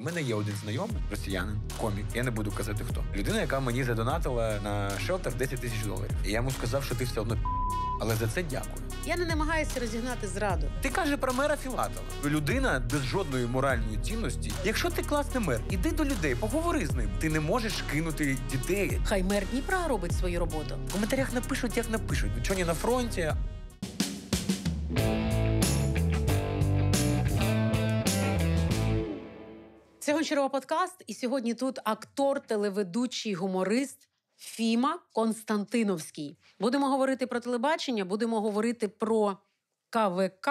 У мене є один знайомий росіянин, комік. Я не буду казати хто. Людина, яка мені задонатила на шелтер 10 тисяч доларів. І я йому сказав, що ти все одно пі***. але за це дякую. Я не намагаюся розігнати зраду. Ти каже про мера Філатова. Людина без жодної моральної цінності. Якщо ти класний мер, іди до людей, поговори з ним. Ти не можеш кинути дітей. Хай мер Дніпра робить свою роботу. В коментарях напишуть, як напишуть. Чого ні на фронті. Гончарова подкаст. І сьогодні тут актор, телеведучий, гуморист Фіма Константиновський. Будемо говорити про телебачення, будемо говорити про КВК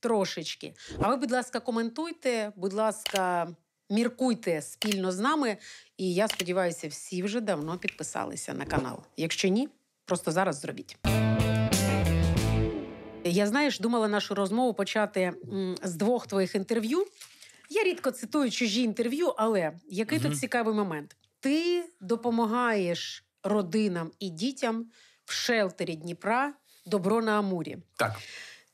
трошечки. А ви, будь ласка, коментуйте, будь ласка, міркуйте спільно з нами. І я сподіваюся, всі вже давно підписалися на канал. Якщо ні, просто зараз зробіть. Я знаєш, думала нашу розмову почати з двох твоїх інтерв'ю. Я рідко цитую чужі інтерв'ю, але який угу. тут цікавий момент? Ти допомагаєш родинам і дітям в шелтері Дніпра Добро на Амурі. Так.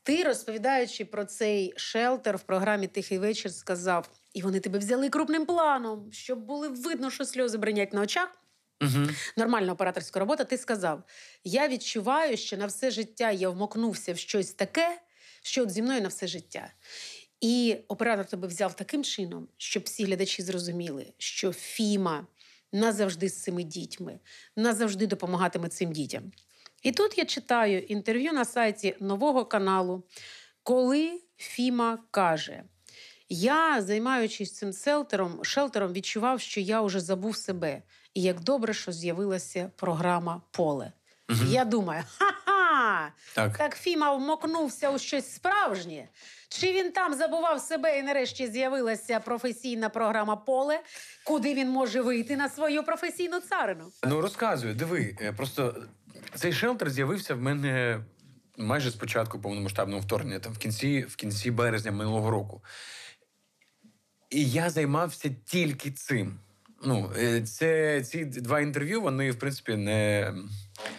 Ти, розповідаючи про цей шелтер в програмі Тихий вечір, сказав, і вони тебе взяли крупним планом, щоб було видно, що сльози бринять на очах. Угу. Нормальна операторська робота. Ти сказав: я відчуваю, що на все життя я вмокнувся в щось таке, що от зі мною на все життя. І оператор тебе взяв таким чином, щоб всі глядачі зрозуміли, що Фіма назавжди з цими дітьми, назавжди допомагатиме цим дітям. І тут я читаю інтерв'ю на сайті нового каналу, коли Фіма каже: Я, займаючись цим селтером, шелтером, відчував, що я вже забув себе. І як добре, що з'явилася програма Поле. Угу. Я думаю, ха! так. так Фіма вмокнувся у щось справжнє. Чи він там забував себе і нарешті з'явилася професійна програма Поле, куди він може вийти на свою професійну царину? Ну розказую, диви, е, просто цей шелтер з'явився в мене майже спочатку повномасштабного вторгнення, там в кінці, в кінці березня минулого року. І я займався тільки цим ну, е, це ці два інтерв'ю, вони в принципі не.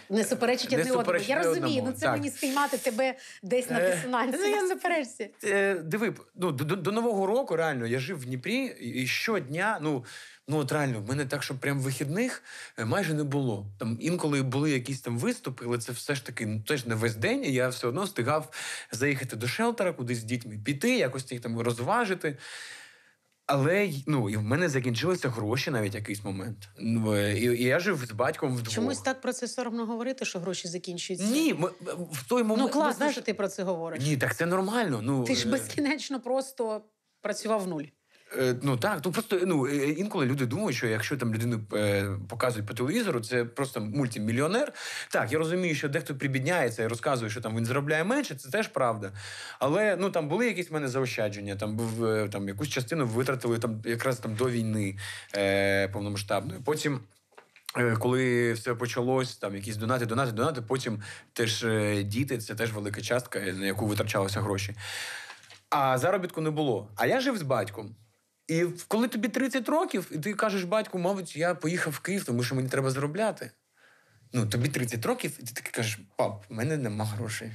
Не суперечить одне одному. Я розумію, ну це так. мені спіймати тебе десь на дисонансі, е, ну, на суперечці. Е, диви, ну до, до нового року реально я жив в Дніпрі, і щодня, ну ну от реально, в мене так, що прям вихідних е, майже не було. Там інколи були якісь там виступи, але це все ж таки ну, теж не весь день. і Я все одно встигав заїхати до шелтера, кудись з дітьми піти, якось їх там розважити. Але ну і в мене закінчилися гроші навіть якийсь момент. Ну, е, і, і я жив з батьком вдвох. Чомусь так про це соромно говорити, що гроші закінчуються. Ні, ми, е, в той момент Ну, ну класно, що ти про це говориш. Ні, так це нормально. Ну ти ж е. безкінечно просто працював в нуль. Е, ну так, ну просто ну е, інколи люди думають, що якщо там людину е, показують по телевізору, це просто мультимільйонер. Так, я розумію, що дехто прибідняється і розказує, що там він заробляє менше, це теж правда. Але ну там були якісь в мене заощадження, там був там якусь частину витратили там якраз там до війни е, повномасштабної. Потім. Коли все почалось, там якісь донати, донати, донати. Потім теж діти, це теж велика частка, на яку витрачалися гроші. А заробітку не було. А я жив з батьком. І коли тобі 30 років, і ти кажеш, батьку, мабуть, я поїхав в Київ, тому що мені треба заробляти. Ну, тобі 30 років, і ти таки кажеш, пап, в мене нема грошей.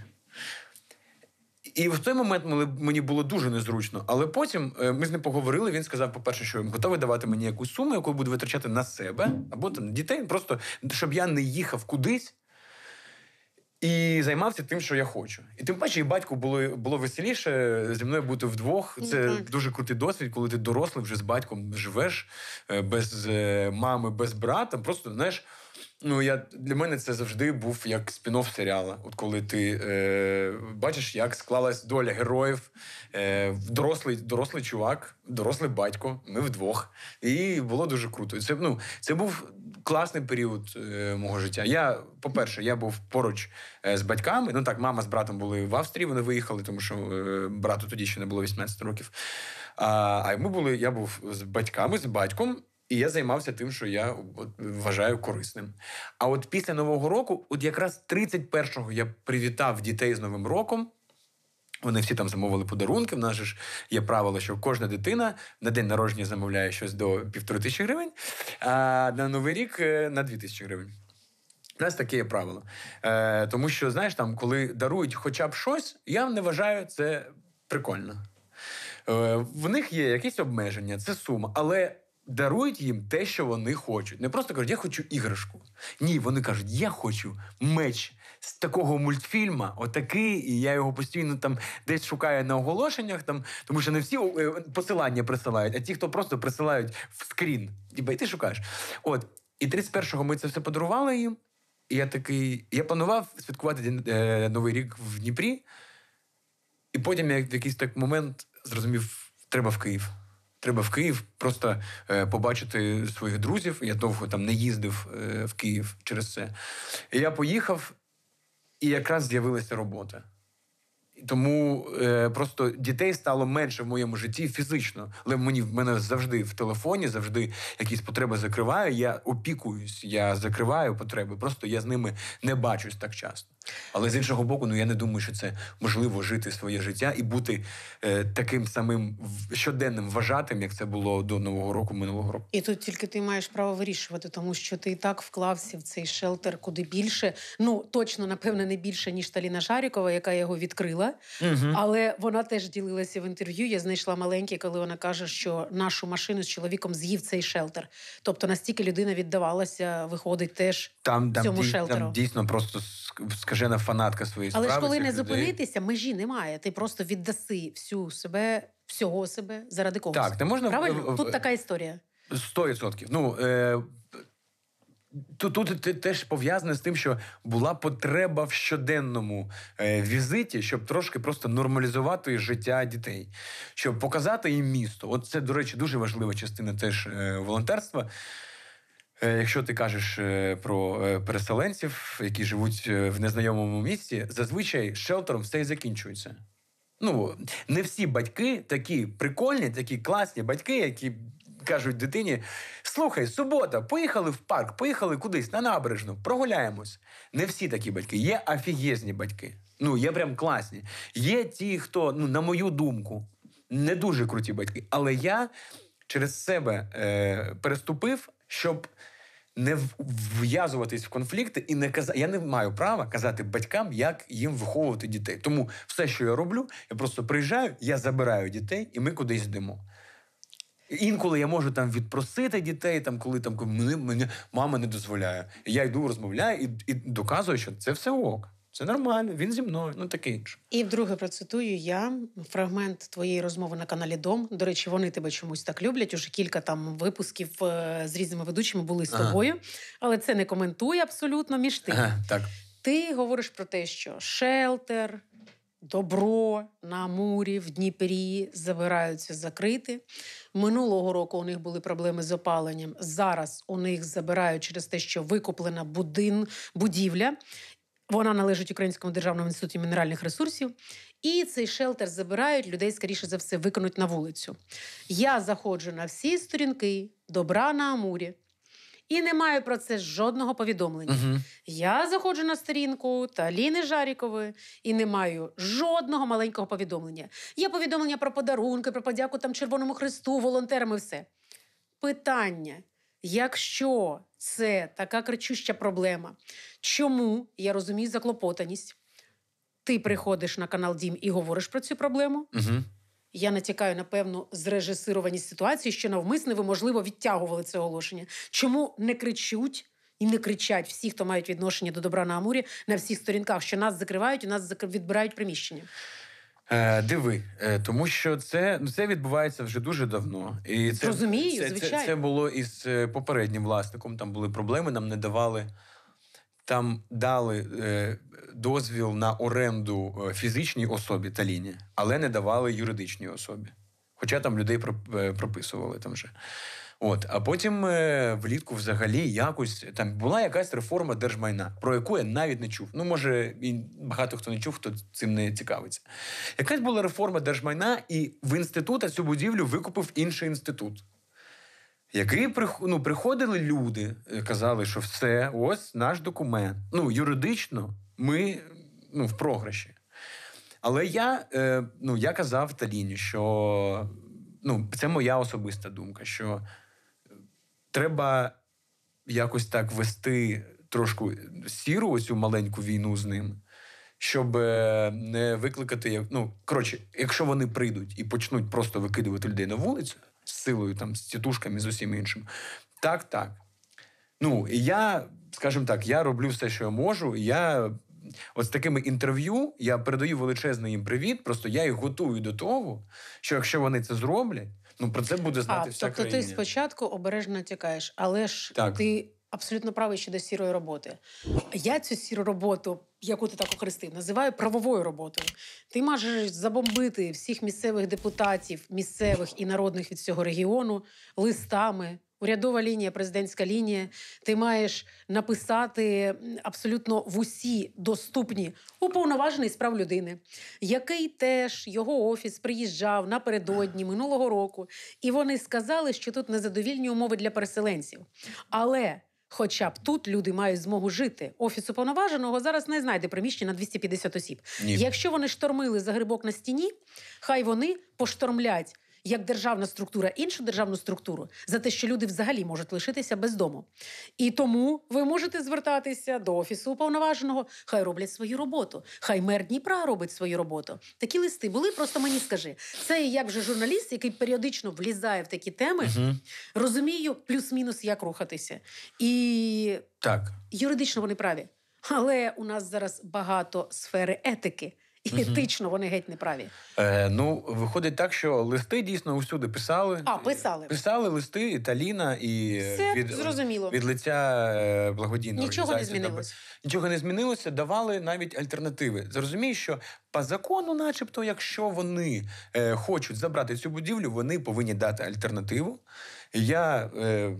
І в той момент мені було дуже незручно. Але потім е, ми з ним поговорили. Він сказав, по-перше, що готовий давати мені якусь суму, яку буду витрачати на себе або там, на дітей, просто щоб я не їхав кудись, і займався тим, що я хочу. І тим паче, і батьку було було веселіше зі мною бути вдвох. Ну, це так. дуже крутий досвід, коли ти дорослий вже з батьком живеш е, без е, мами, без брата. Просто знаєш, ну я для мене це завжди був як спін-офф серіала. От коли ти е, бачиш, як склалась доля героїв, е, дорослий дорослий чувак, дорослий батько. Ми вдвох. І було дуже круто. Це ну це був класний період е, мого життя. Я, по-перше, я був поруч е, з батьками. Ну так, мама з братом були в Австрії, вони виїхали, тому що е, брату тоді ще не було 18 років. А а ми були, я був з батьками, з батьком, і я займався тим, що я от, вважаю корисним. А от після Нового року, от якраз 31-го я привітав дітей з Новим роком. Вони всі там замовили подарунки. В нас же ж є правило, що кожна дитина на день народження замовляє щось до півтори тисячі гривень, а на новий рік е, на дві тисячі гривень. У нас таке є правило. Е, Тому що, знаєш, там, коли дарують хоча б щось, я не вважаю це прикольно. Е, В них є якісь обмеження, це сума, але дарують їм те, що вони хочуть. Не просто кажуть, я хочу іграшку. Ні, вони кажуть, я хочу меч з такого мультфільма, отакий, і я його постійно там десь шукаю на оголошеннях, там, тому що не всі е, посилання присилають, а ті, хто просто присилають в скрін. Діба, типу, і ти шукаєш. От. І 31-го ми це все подарували їм. І я такий. Я планував святкувати е, Новий рік в Дніпрі, і потім я в якийсь так момент зрозумів, треба в Київ. Треба в Київ просто е, побачити своїх друзів. Я довго там не їздив е, в Київ через це. І Я поїхав і якраз з'явилася робота. Тому е, просто дітей стало менше в моєму житті фізично. Але мені в мене завжди в телефоні, завжди якісь потреби закриваю. Я опікуюсь, я закриваю потреби. Просто я з ними не бачусь так часто. Але з іншого боку, ну я не думаю, що це можливо жити своє життя і бути е, таким самим щоденним вважатим, як це було до нового року минулого року. І тут тільки ти маєш право вирішувати, тому що ти і так вклався в цей шелтер куди більше. Ну точно, напевне, не більше ніж Таліна Шарікова, яка його відкрила. Угу. Але вона теж ділилася в інтерв'ю. Я знайшла маленький, коли вона каже, що нашу машину з чоловіком з'їв цей шелтер. Тобто настільки людина віддавалася, виходить теж там, там цьому дій, шелтеру. Там дійсно просто ск- скажена фанатка своєї справи. Але ж коли не людей. зупинитися, межі немає. Ти просто віддаси всю себе, всього себе заради когось. Так, не можна правильно тут така історія. Сто відсотків. Ну е... Тут тут теж пов'язане з тим, що була потреба в щоденному е, візиті, щоб трошки просто нормалізувати життя дітей, щоб показати їм місто. От це, до речі, дуже важлива частина теж е, волонтерства. Е, якщо ти кажеш е, про е, переселенців, які живуть в незнайомому місці, зазвичай шелтером все і закінчується. Ну не всі батьки такі прикольні, такі класні батьки, які кажуть дитині: слухай, субота, поїхали в парк, поїхали кудись на набережну, прогуляємось. Не всі такі батьки, є афієзні батьки. Ну є прям класні. Є ті, хто, ну на мою думку, не дуже круті батьки, але я через себе е, переступив, щоб не вв'язуватись в конфлікти і не казати, я не маю права казати батькам, як їм виховувати дітей. Тому все, що я роблю, я просто приїжджаю, я забираю дітей, і ми кудись йдемо. Інколи я можу там відпросити дітей, там коли там мене, мене мама не дозволяє. Я йду розмовляю і і доказую, що це все ок. Це нормально, він зі мною, ну таке інше. І вдруге процитую я фрагмент твоєї розмови на каналі Дом. До речі, вони тебе чомусь так люблять. Уже кілька там випусків е, з різними ведучими були з ага. тобою, але це не коментує абсолютно між тим. Ага, так. Ти говориш про те, що шелтер, добро на Амурі, в Дніпрі забираються закрити. Минулого року у них були проблеми з опаленням. Зараз у них забирають через те, що викуплена будин будівля. Вона належить Українському державному інституті мінеральних ресурсів, і цей шелтер забирають людей, скоріше за все, виконуть на вулицю. Я заходжу на всі сторінки добра на Амурі. І не маю про це жодного повідомлення. Uh-huh. Я заходжу на сторінку Таліни Жарікової і не маю жодного маленького повідомлення. Є повідомлення про подарунки, про подяку там Червоному Христу, волонтерам і все. Питання: Якщо це така кричуща проблема, чому я розумію заклопотаність? Ти приходиш на канал Дім і говориш про цю проблему? Угу. Я натякаю на певну зрежисированість ситуації, що навмисне ви, можливо, відтягували це оголошення. Чому не кричуть? І не кричать всі, хто мають відношення до добра на Амурі, на всіх сторінках, що нас закривають і нас відбирають приміщення. Е, диви, е, тому що це ну, це відбувається вже дуже давно, і це Розумію, це, звичайно. Це, це було із е, попереднім власником. Там були проблеми, нам не давали там дали е, дозвіл на оренду е, фізичній особі та ліні, але не давали юридичній особі. Хоча там людей прописували там вже. От, а потім е, влітку, взагалі, якось там була якась реформа держмайна, про яку я навіть не чув. Ну, може, і багато хто не чув, хто цим не цікавиться. Якась була реформа держмайна, і в інститута цю будівлю викупив інший інститут. Який ну, приходили люди, е, казали, що все, ось наш документ. Ну, юридично ми ну, в програші. Але я е, ну, я казав Таліні, що ну, це моя особиста думка, що треба якось так вести трошку сіру оцю маленьку війну з ним. Щоб е, не викликати, ну коротше, якщо вони прийдуть і почнуть просто викидувати людей на вулицю з силою, там, з тітушками, з усім іншим, так, так. Ну, і я, скажімо так, я роблю все, що я можу. Я от з такими інтерв'ю я передаю величезний їм привіт, просто я їх готую до того, що якщо вони це зроблять, Ну про це буде знати а, вся тобто країна. Тобто ти спочатку обережно тікаєш, але ж так. ти абсолютно правий щодо сірої роботи. Я цю сіру роботу, яку ти так охрестив, називаю правовою роботою. Ти можеш забомбити всіх місцевих депутатів, місцевих і народних від цього регіону листами урядова лінія, президентська лінія. Ти маєш написати абсолютно в усі доступні уповноважений справ людини, який теж його офіс приїжджав напередодні минулого року, і вони сказали, що тут незадовільні умови для переселенців. Але Хоча б тут люди мають змогу жити. Офіс уповноваженого зараз не знайде приміщення на 250 осіб. Ні. Якщо вони штормили за грибок на стіні, хай вони поштормлять як державна структура іншу державну структуру за те, що люди взагалі можуть лишитися без дому. І тому ви можете звертатися до офісу уповноваженого, хай роблять свою роботу. Хай мер Дніпра робить свою роботу. Такі листи були, просто мені скажи. Це як же журналіст, який періодично влізає в такі теми, угу. розумію плюс-мінус, як рухатися. І так юридично вони праві. Але у нас зараз багато сфери етики і угу. етично вони геть не праві. Е, Ну виходить так, що листи дійсно усюди писали. А писали писали листи італіна і Все від зрозуміло від лиця е, благодійного нічого не тобто змінилося. Нічого не змінилося, давали навіть альтернативи. Зрозумієш, що по закону, начебто, якщо вони е, хочуть забрати цю будівлю, вони повинні дати альтернативу. Я е,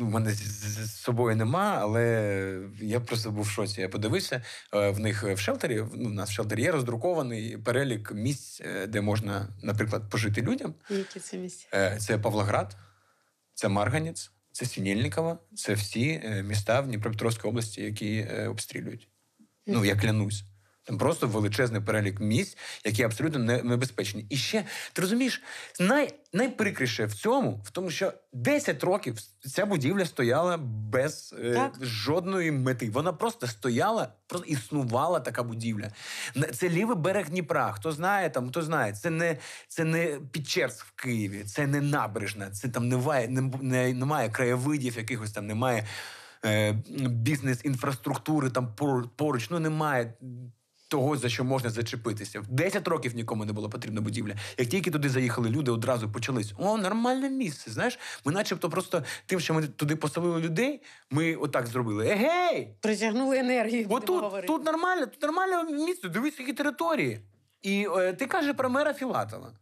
ну, в мене з собою нема, але я просто був в шоці. Я подивився е, в них е, в шелтері. Ну, в нас в шелтері є роздрукований перелік місць, е, де можна, наприклад, пожити людям. Які це місця? Це Павлоград, це Марганець, це Сінільникова, це всі міста в Дніпропетровській області, які обстрілюють. Ну я клянусь. Просто величезний перелік місць, які абсолютно небезпечні. І ще ти розумієш, най, найприкріше в цьому, в тому, що 10 років ця будівля стояла без е, жодної мети. Вона просто стояла, просто існувала така будівля. Це лівий берег Дніпра. Хто знає, там хто знає, це не це не Пічерськ в Києві, це не набережна, це там немає, не, немає краєвидів, якихось там немає. Е, Бізнес інфраструктури там поруч ну немає того, за що можна зачепитися. В 10 років нікому не була потрібна будівля. Як тільки туди заїхали люди, одразу почались. О, нормальне місце. Знаєш, ми, начебто, просто тим, що ми туди поселили людей, ми отак зробили. Егей! Притягнули енергію. Бо тут, тут нормальне, тут нормальне місце. Дивись, які території. І е, ти кажеш про мера Філатова.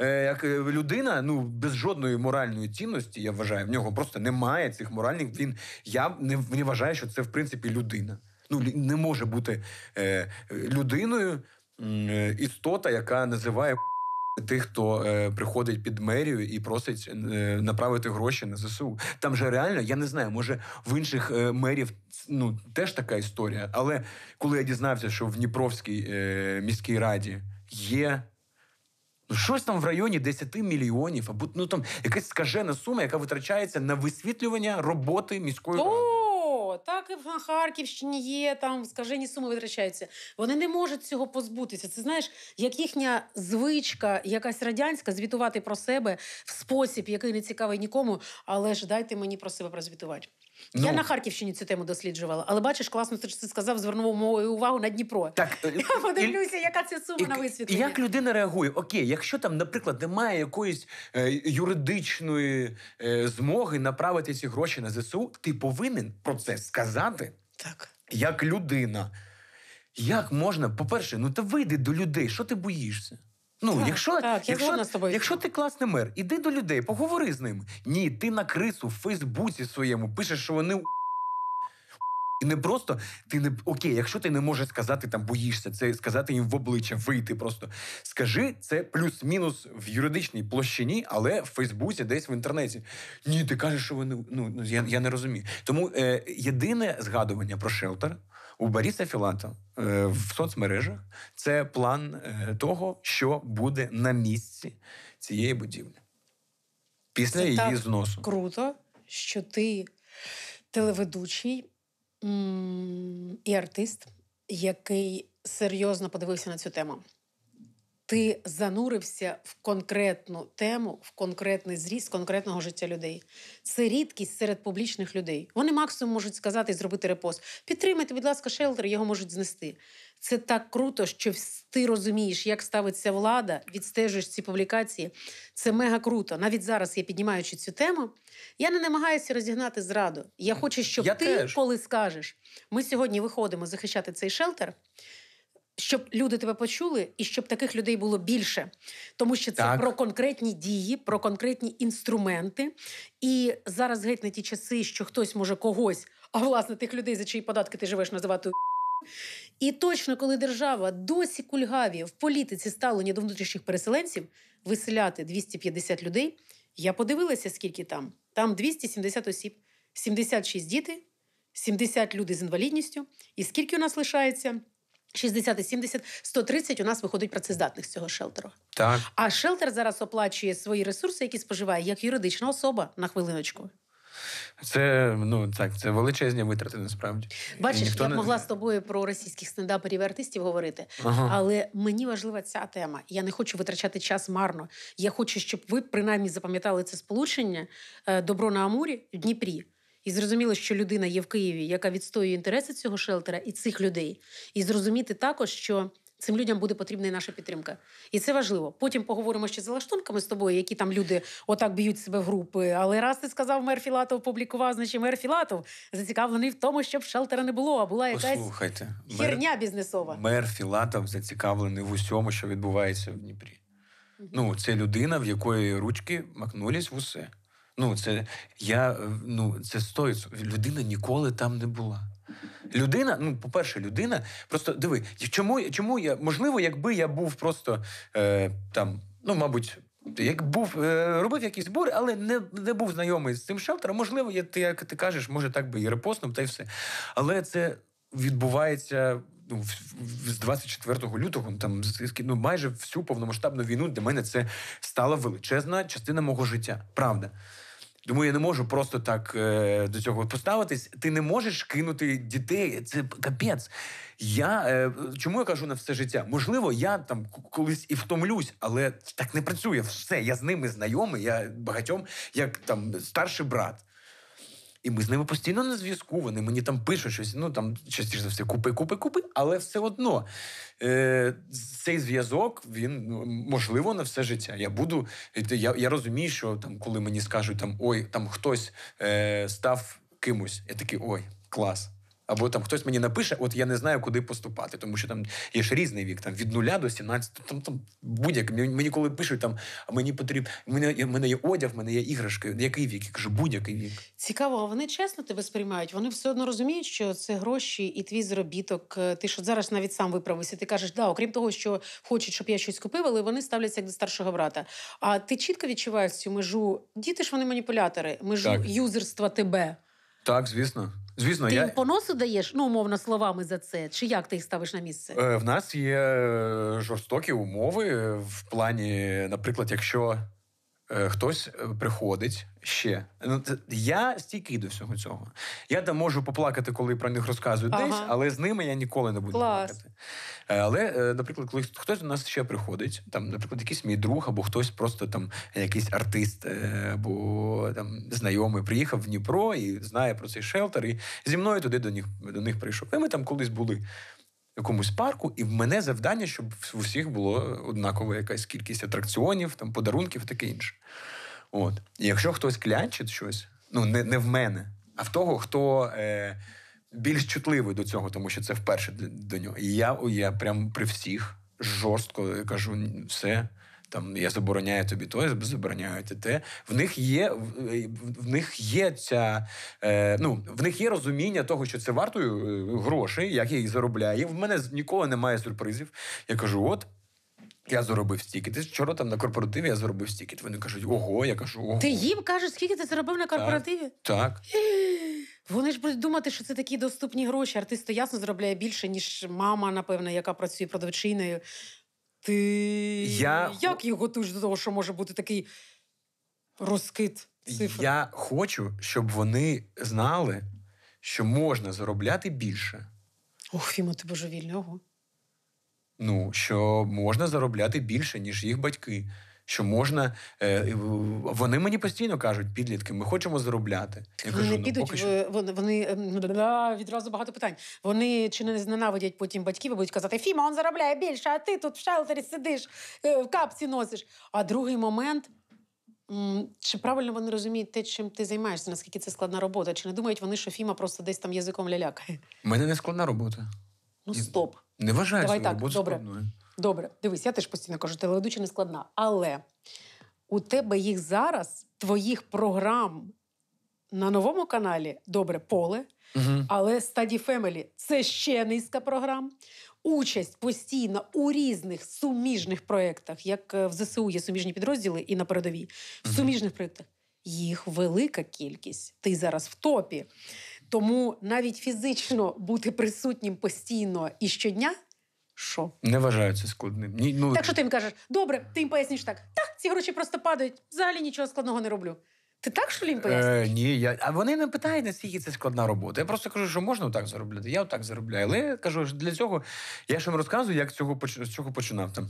Е, як е, людина, ну без жодної моральної цінності, я вважаю, в нього просто немає цих моральних. Він я не, не вважаю, що це в принципі людина ну не може бути е, людиною е, істота, яка називає тих, хто е, приходить під мерію і просить е, направити гроші на зсу. Там же реально я не знаю, може в інших е, мерів ну теж така історія. Але коли я дізнався, що в Дніпровській е, міській раді є. Ну, щось там в районі 10 мільйонів, або ну там якась скажена сума, яка витрачається на висвітлювання роботи міської ради так і в Харківщині є, там скажені суми витрачаються. Вони не можуть цього позбутися. Це знаєш, як їхня звичка, якась радянська, звітувати про себе в спосіб, який не цікавий нікому, але ж дайте мені про себе прозвітувати. Ну, я на Харківщині цю тему досліджувала, але бачиш, класно ти сказав, звернув мою увагу на Дніпро. Так я подивлюся, і, яка ця сума і, на висвітлення. Як людина реагує? Окей, якщо там, наприклад, немає якоїсь е, юридичної е, змоги направити ці гроші на зсу, ти повинен про це сказати так, як людина. Як можна, по-перше, ну та вийди до людей, що ти боїшся? Ну, так, якщо так, якщо, тобою. якщо ти класний мер, іди до людей, поговори з ними. Ні, ти на крису в Фейсбуці своєму пишеш, що вони і не просто ти не окей, якщо ти не можеш сказати там боїшся, це сказати їм в обличчя, вийти просто. Скажи це плюс-мінус в юридичній площині, але в Фейсбуці, десь в інтернеті. Ні, ти кажеш, що вони ну, ну я я не розумію. Тому е, єдине згадування про шелтер у Баріса Філанта е, в соцмережах це план е, того, що буде на місці цієї будівлі. Після це її так зносу. Круто, що ти телеведучий і артист, який серйозно подивився на цю тему ти занурився в конкретну тему, в конкретний зріст конкретного життя людей. Це рідкість серед публічних людей. Вони максимум можуть сказати і зробити репост. Підтримайте, будь ласка, шелтер, його можуть знести. Це так круто, що ти розумієш, як ставиться влада, відстежуєш ці публікації. Це мега круто. Навіть зараз я піднімаючи цю тему, я не намагаюся розігнати зраду. Я хочу, щоб я ти, теж. коли скажеш, ми сьогодні виходимо захищати цей шелтер щоб люди тебе почули, і щоб таких людей було більше, тому що це так. про конкретні дії, про конкретні інструменти. І зараз геть на ті часи, що хтось може когось, а власне тих людей, за чиї податки ти живеш, називати. І точно, коли держава досі кульгаві в політиці ставлення до внутрішніх переселенців виселяти 250 людей, я подивилася, скільки там. Там 270 осіб, 76 діти, 70 людей з інвалідністю. І скільки у нас лишається? 60 і 70, 130 у нас виходить працездатних з цього шелтеру. Так. А шелтер зараз оплачує свої ресурси, які споживає як юридична особа на хвилиночку. Це ну так, це величезні витрати. Насправді бачиш, я б не... могла з тобою про російських стендаперів і артистів говорити, ага. але мені важлива ця тема. Я не хочу витрачати час марно. Я хочу, щоб ви принаймні запам'ятали це сполучення е, добро на Амурі в Дніпрі. І зрозуміло, що людина є в Києві, яка відстоює інтереси цього шелтера і цих людей. І зрозуміти також, що. Цим людям буде потрібна і наша підтримка, і це важливо. Потім поговоримо ще за лаштунками з тобою, які там люди отак б'ють себе в групи. Але раз ти сказав мер Філатов, опублікував, значить мер Філатов зацікавлений в тому, щоб шелтера не було, а була якась Послухайте, херня мер, бізнесова. Мер Філатов зацікавлений в усьому, що відбувається в Дніпрі. Ну це людина, в якої ручки макнулись в усе. Ну, це я е, ну це стоїть. Людина ніколи там не була. Людина, ну, по-перше, людина. Просто диви, чому чому я можливо, якби я був просто е, там, ну, мабуть. Як був е, робив якісь бури, але не не був знайомий з цим шелтером. Можливо, я ти як ти кажеш, може так би і репостом, та й все. Але це відбувається ну, з 24 лютого, ну, там ну, майже всю повномасштабну війну для мене це стала величезна частина мого життя. Правда. Тому я не можу просто так е, до цього поставитись. Ти не можеш кинути дітей. Це капець. Я е, чому я кажу на все життя? Можливо, я там колись і втомлюсь, але так не працює. Все, я з ними знайомий. Я багатьом, як там старший брат. І ми з ними постійно на зв'язку. Вони мені там пишуть щось, ну там частіше за все, купи, купи, купи, але все одно е, цей зв'язок він ну, можливо на все життя. Я буду, я я розумію, що там, коли мені скажуть, там ой, там хтось е, став кимось, я такий ой, клас. Або там хтось мені напише, от я не знаю, куди поступати, тому що там є ж різний вік, там від нуля до 17, там там будь-як. Мені коли пишуть, там мені потрібно, мене, мене є одяг, в мене є іграшки. Який вік? Я кажу, будь-який вік. Цікаво, а вони чесно тебе сприймають. Вони все одно розуміють, що це гроші і твій заробіток. Е, ти що зараз навіть сам виправився? Ти кажеш, да, окрім того, що хочуть, щоб я щось купив, але вони ставляться як до старшого брата. А ти чітко відчуваєш цю межу? Діти ж вони маніпулятори, межу так. юзерства тебе. Так, звісно. Звісно, ти я... їм поносу даєш ну умовно словами за це, чи як ти їх ставиш на місце? Е, В нас є е, жорстокі умови в плані, наприклад, якщо Е, хтось е, приходить ще. Ну, я стійкий до всього цього. Я там можу поплакати, коли про них розказують ага. десь, але з ними я ніколи не буду Клас. плакати. Е, але, наприклад, коли хтось до нас ще приходить, там, наприклад, якийсь мій друг, або хтось просто там якийсь артист, або там знайомий приїхав в Дніпро і знає про цей шелтер, і зі мною туди до них до них прийшов. І ми там колись були якомусь парку, і в мене завдання, щоб у всіх було однакова якась кількість атракціонів, там подарунків, таке інше. От. І якщо хтось клянчить щось, ну не не в мене, а в того, хто е, більш чутливий до цього, тому що це вперше до нього. І я я прям при всіх жорстко кажу, все там я забороняю тобі то, я забороняю те. те. В них є в е, них є ця е, ну в них є розуміння того, що це варто е, грошей, як я їх заробляю. В мене ніколи немає сюрпризів. Я кажу, от. Я заробив стільки. Ти вчора там на корпоративі я заробив стільки. Вони кажуть, ого, я кажу, ого. Ти їм кажеш, скільки ти заробив на корпоративі? Так. так. Вони ж будуть думати, що це такі доступні гроші. Артист ясно заробляє більше, ніж мама, напевно, яка працює продавчиною. Ти я... як його готуєш до того, що може бути такий розкид цифр? Я хочу, щоб вони знали, що можна заробляти більше. Ох, Фіма, ти божевільного. Ну, що можна заробляти більше, ніж їх батьки що можна. Е, вони мені постійно кажуть, підлітки, ми хочемо заробляти. Я вони кажу, не «Ну, підуть, ем, ну, поки що... вони, відразу багато питань. Вони чи не зненавидять потім батьків і будуть казати, Фіма, он заробляє більше, а ти тут в шелтері сидиш, е, в капці носиш. А другий момент. Чи правильно вони розуміють те, чим ти займаєшся? Наскільки це складна робота? Чи не думають вони, що Фіма просто десь там язиком лялякає? У мене не складна робота. Ну стоп. Не вважаю Давай так, добре. складною. Добре, дивись, я теж постійно кажу, телеведуча не складна. Але у тебе їх зараз, твоїх програм на новому каналі добре поле, угу. але Study Family – це ще низка програм. Участь постійно у різних суміжних проєктах, як е, в ЗСУ є суміжні підрозділи і на передовій. В суміжних проєктах їх велика кількість. Ти зараз в топі. Тому навіть фізично бути присутнім постійно і щодня що? Не вважаються складним. Ні, ну... Так що ти їм кажеш, добре, ти їм поясниш так. Так, ці гроші просто падають, взагалі нічого складного не роблю. Ти так що їм пояснюєш? Е, Ні, я а вони не питають, наскільки це складна робота. Я просто кажу, що можна так заробляти. Я отак заробляю. Але я кажу, що для цього я ж їм розказую, як цього з цього починав там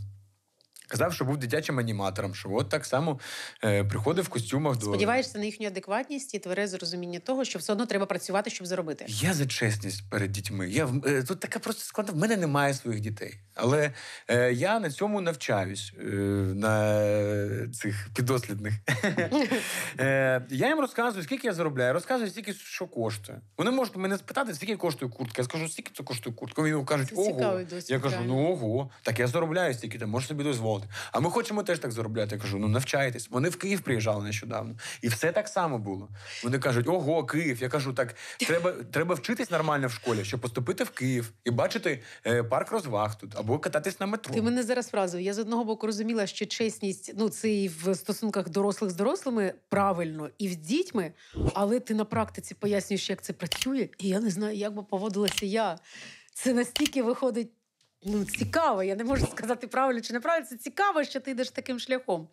казав, що був дитячим аніматором, що от так само е, приходив в костюмах до сподіваєшся на їхню адекватність і тверезе розуміння того, що все одно треба працювати, щоб заробити. Я за чесність перед дітьми. Я е, тут така просто складна. В мене немає своїх дітей, але е, я на цьому навчаюсь е, на цих підослідних. Е, я їм розказую, скільки я заробляю, розказую, скільки що коштує. Вони можуть мене спитати, скільки коштує куртка. Я скажу, скільки це коштує куртка. Вони кажуть, ого. Я кажу, ну ого, так я заробляю стільки, ти можеш собі дозволити заробляти. А ми хочемо теж так заробляти. Я кажу, ну навчайтесь. Вони в Київ приїжджали нещодавно, і все так само було. Вони кажуть, ого, Київ. Я кажу, так треба треба вчитись нормально в школі, щоб поступити в Київ і бачити е, парк розваг тут або кататись на метро. Ти мене зараз вразив. Я з одного боку розуміла, що чесність ну це і в стосунках дорослих з дорослими правильно і з дітьми, але ти на практиці пояснюєш, як це працює, і я не знаю, як би поводилася я. Це настільки виходить ну, цікаво. Я не можу сказати правильно чи неправильно. Це цікаво, що ти йдеш таким шляхом.